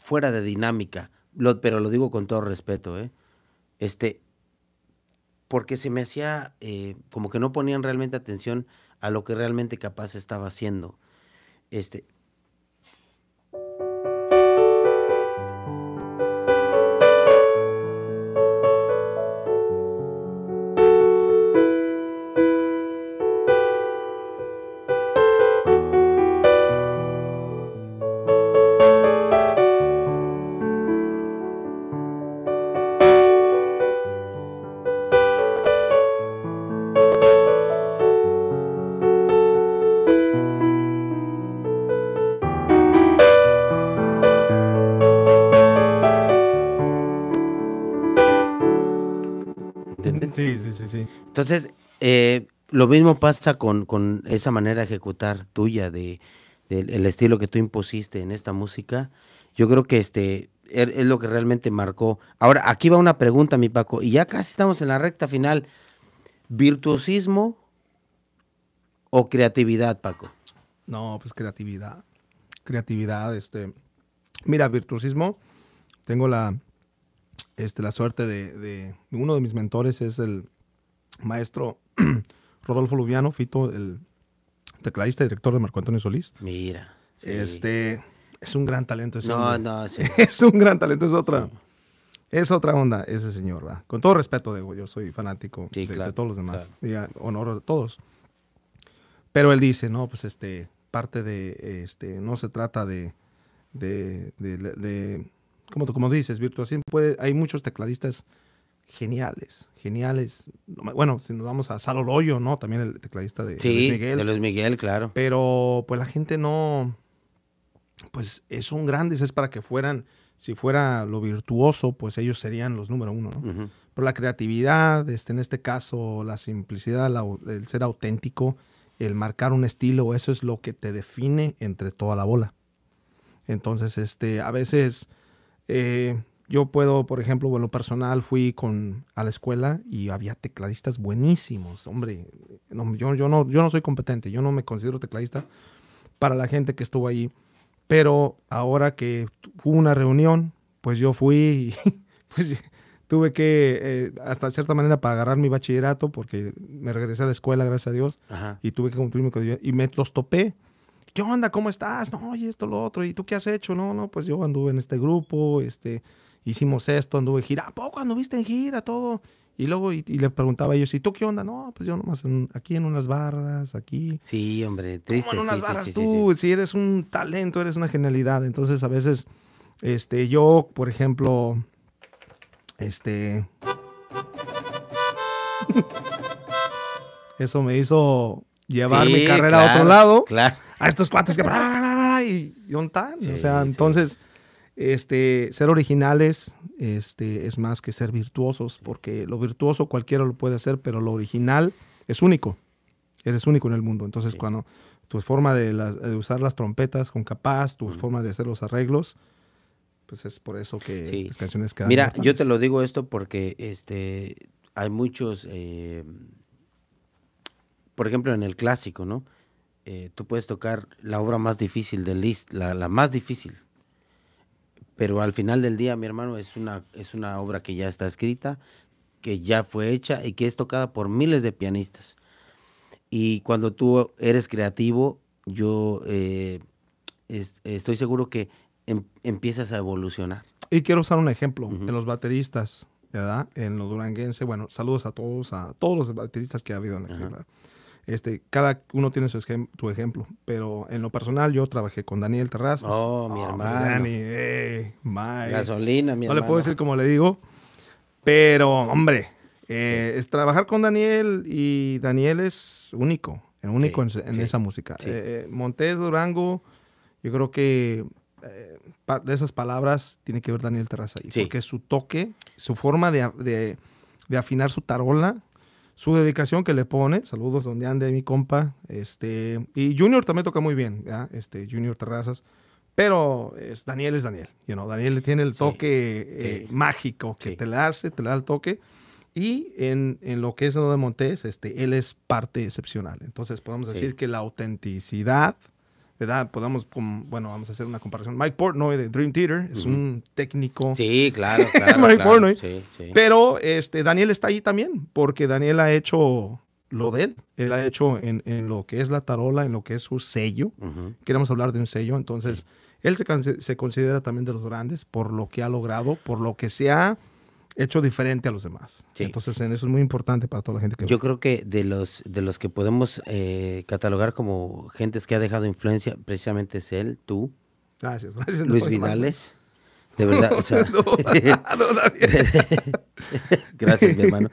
fuera de dinámica, pero lo digo con todo respeto, ¿eh? este, porque se me hacía eh, como que no ponían realmente atención a lo que realmente Capaz estaba haciendo. Este, Entonces, eh, lo mismo pasa con, esa manera de ejecutar tuya, de, el estilo que tú impusiste en esta música. Yo creo que este er, es, lo que realmente marcó. Ahora, aquí va una pregunta, mi Paco, y ya casi estamos en la recta final. ¿Virtuosismo o creatividad, Paco? No, pues creatividad. Creatividad, este. Mira, virtuosismo, tengo la, este, la suerte de, Uno de mis mentores es el maestro Rodolfo Lubiano, Fito, el tecladista y director de Marco Antonio Solís. Mira. Este es un gran talento ese No, no, sí. es un gran talento, es otra. Es otra onda ese señor, ¿verdad? Con todo respeto, digo, yo soy fanático de, todos los demás. honoro a todos. Pero él dice, no, pues este, parte de, este, no se trata de, de, de, de como, como dices, virtuosismo. hay muchos tecladistas geniales, geniales. Bueno, si nos vamos a Salo Loyo, ¿no? También el tecladista de, Luis Miguel. de Luis Miguel, claro. Pero pues la gente no, pues son grandes, es para que fueran, si fuera lo virtuoso, pues ellos serían los número uno, ¿no? Pero la creatividad, este, en este caso, la simplicidad, el ser auténtico, el marcar un estilo, eso es lo que te define entre toda la bola. Entonces, este, a veces... Eh, yo puedo, por ejemplo, bueno lo personal fui con, a la escuela y había tecladistas buenísimos. Hombre, yo, yo, no, yo no soy competente, yo no me considero tecladista para la gente que estuvo ahí. Pero ahora que hubo una reunión, pues yo fui y pues tuve que, eh, hasta cierta manera, para agarrar mi bachillerato, porque me regresé a la escuela, gracias a Dios, y tuve que cumplir mi Y me los topé. ¿Qué onda? ¿Cómo estás? No, y esto, lo otro. ¿Y tú qué has hecho? No, no, pues yo anduve en este grupo, este, hicimos esto, anduve en gira, ¿a poco anduviste en gira? Todo. Y luego, y, le preguntaba a ellos, ¿y tú qué onda? No, pues yo nomás aquí en unas barras, aquí. Sí, hombre, triste. ¿Cómo en unas barras tú? Si eres un talento, eres una genialidad. Entonces, a veces, este, yo, por ejemplo, este... Eso me hizo llevar mi carrera a otro lado. A estos cuates que... y, y, o sea, entonces este, ser originales este, es más que ser virtuosos, porque lo virtuoso cualquiera lo puede hacer, pero lo original es único. Eres único en el mundo. Entonces, cuando tu forma de, usar las trompetas con capaz, tu forma de hacer los arreglos, pues es por eso que las canciones quedan. Mira, yo te lo digo esto porque este, hay muchos, eh, por ejemplo, en el clásico, ¿no? Eh, tú puedes tocar la obra más difícil de Liszt, la más difícil, pero al final del día, mi hermano, es una, es una obra que ya está escrita, que ya fue hecha y que es tocada por miles de pianistas. Y cuando tú eres creativo, yo eh, estoy seguro que em, empiezas a evolucionar. Y quiero usar un ejemplo en los bateristas, ¿verdad? En los duranguense. Bueno, saludos a todos, a todos los bateristas que ha habido en la este, cada uno tiene su ejemplo, pero en lo personal yo trabajé con Daniel Terrazas. Oh, mi ah, hermano. Eh, Gasolina, mi No le puedo decir como le digo, pero hombre, eh, es trabajar con Daniel y Daniel es único, el único en, esa música. Eh, eh, Montes Durango, yo creo que de esas palabras tiene que ver Daniel Terraza ahí, porque su toque, su forma de, de afinar su tarola su dedicación que le pone. Saludos donde ande mi compa. Este, y Junior también toca muy bien, este Junior Terrazas. Pero es, Daniel es Daniel. You know, Daniel tiene el toque eh, mágico que te le hace, te da el toque. Y en, lo que es lo de Montes, este, él es parte excepcional. Entonces podemos decir que la autenticidad ¿verdad? Podamos, bueno, vamos a hacer una comparación. Mike Portnoy de Dream Theater es un técnico. Sí, claro, claro. Mike Portnoy. Sí, sí. Pero este, Daniel está ahí también, porque Daniel ha hecho lo de él. Él ha hecho en, en lo que es la tarola, en lo que es su sello. Queremos hablar de un sello, entonces él se, se, considera también de los grandes por lo que ha logrado, por lo que se ha hecho diferente a los demás. Entonces, eso es muy importante para toda la gente que... Yo creo que de los, de los que podemos catalogar como gentes que ha dejado influencia, precisamente es él, tú. Gracias, gracias. Luis no, Vidales. De verdad, o sea... gracias, mi hermano.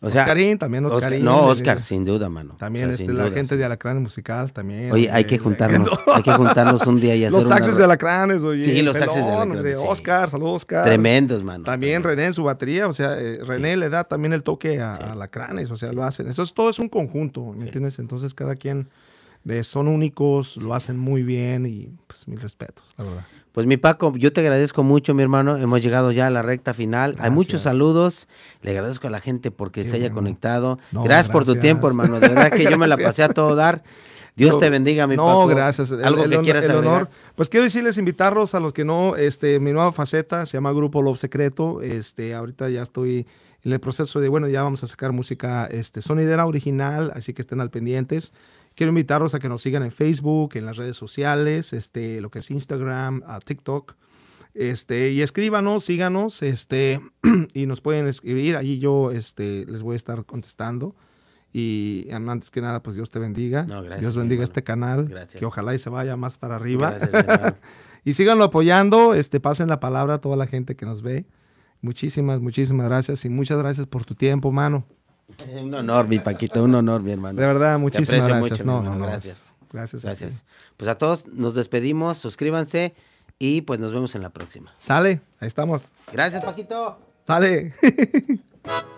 O sea, Oscarín, también Oscarín. no, eh, Oscar, eh, sin duda, mano. También este, la gente de Alacranes Musical, también. Oye, hay eh, que juntarnos, hay que juntarnos un día y hacer Los axes de Alacranes, oye. Sí, los axes de Alacranes. Oscar, saludos, Oscar. Tremendos, mano. También René en su batería, o sea, René le da también el toque a, Alacranes, o sea, lo hacen. Eso es, todo es un conjunto, ¿me entiendes? Entonces, cada quien de, son únicos, lo hacen muy bien y, pues, mil respetos, la verdad. Pues mi Paco, yo te agradezco mucho, mi hermano. Hemos llegado ya a la recta final. Hay muchos saludos. Le agradezco a la gente porque se haya conectado. gracias, por tu tiempo, hermano. De verdad que yo me la pasé a todo dar. Dios te bendiga, mi Paco. No, gracias. Algo le quiero hacer. el honor. Pues quiero decirles, invitarlos a los que no, este, mi nueva faceta se llama Grupo Love Secreto. Este, ahorita ya estoy en el proceso de, bueno, ya vamos a sacar música este, sonidera original, así que estén al pendientes. Quiero invitarlos a que nos sigan en Facebook, en las redes sociales, este, lo que es Instagram, a TikTok. Este, y escríbanos, síganos, este, y nos pueden escribir. Allí yo este, les voy a estar contestando. Y antes que nada, pues Dios te bendiga. Dios bendiga este canal. Que ojalá y se vaya más para arriba. y síganlo apoyando. Este, pasen la palabra a toda la gente que nos ve. Muchísimas, muchísimas gracias y muchas gracias por tu tiempo, mano. Un honor, mi Paquito, un honor, mi hermano. De verdad, muchísimas gracias. no, gracias. Gracias. Gracias. pues a todos nos despedimos, suscríbanse y pues nos vemos en la próxima. Sale, ahí estamos. Gracias, Paquito. Sale.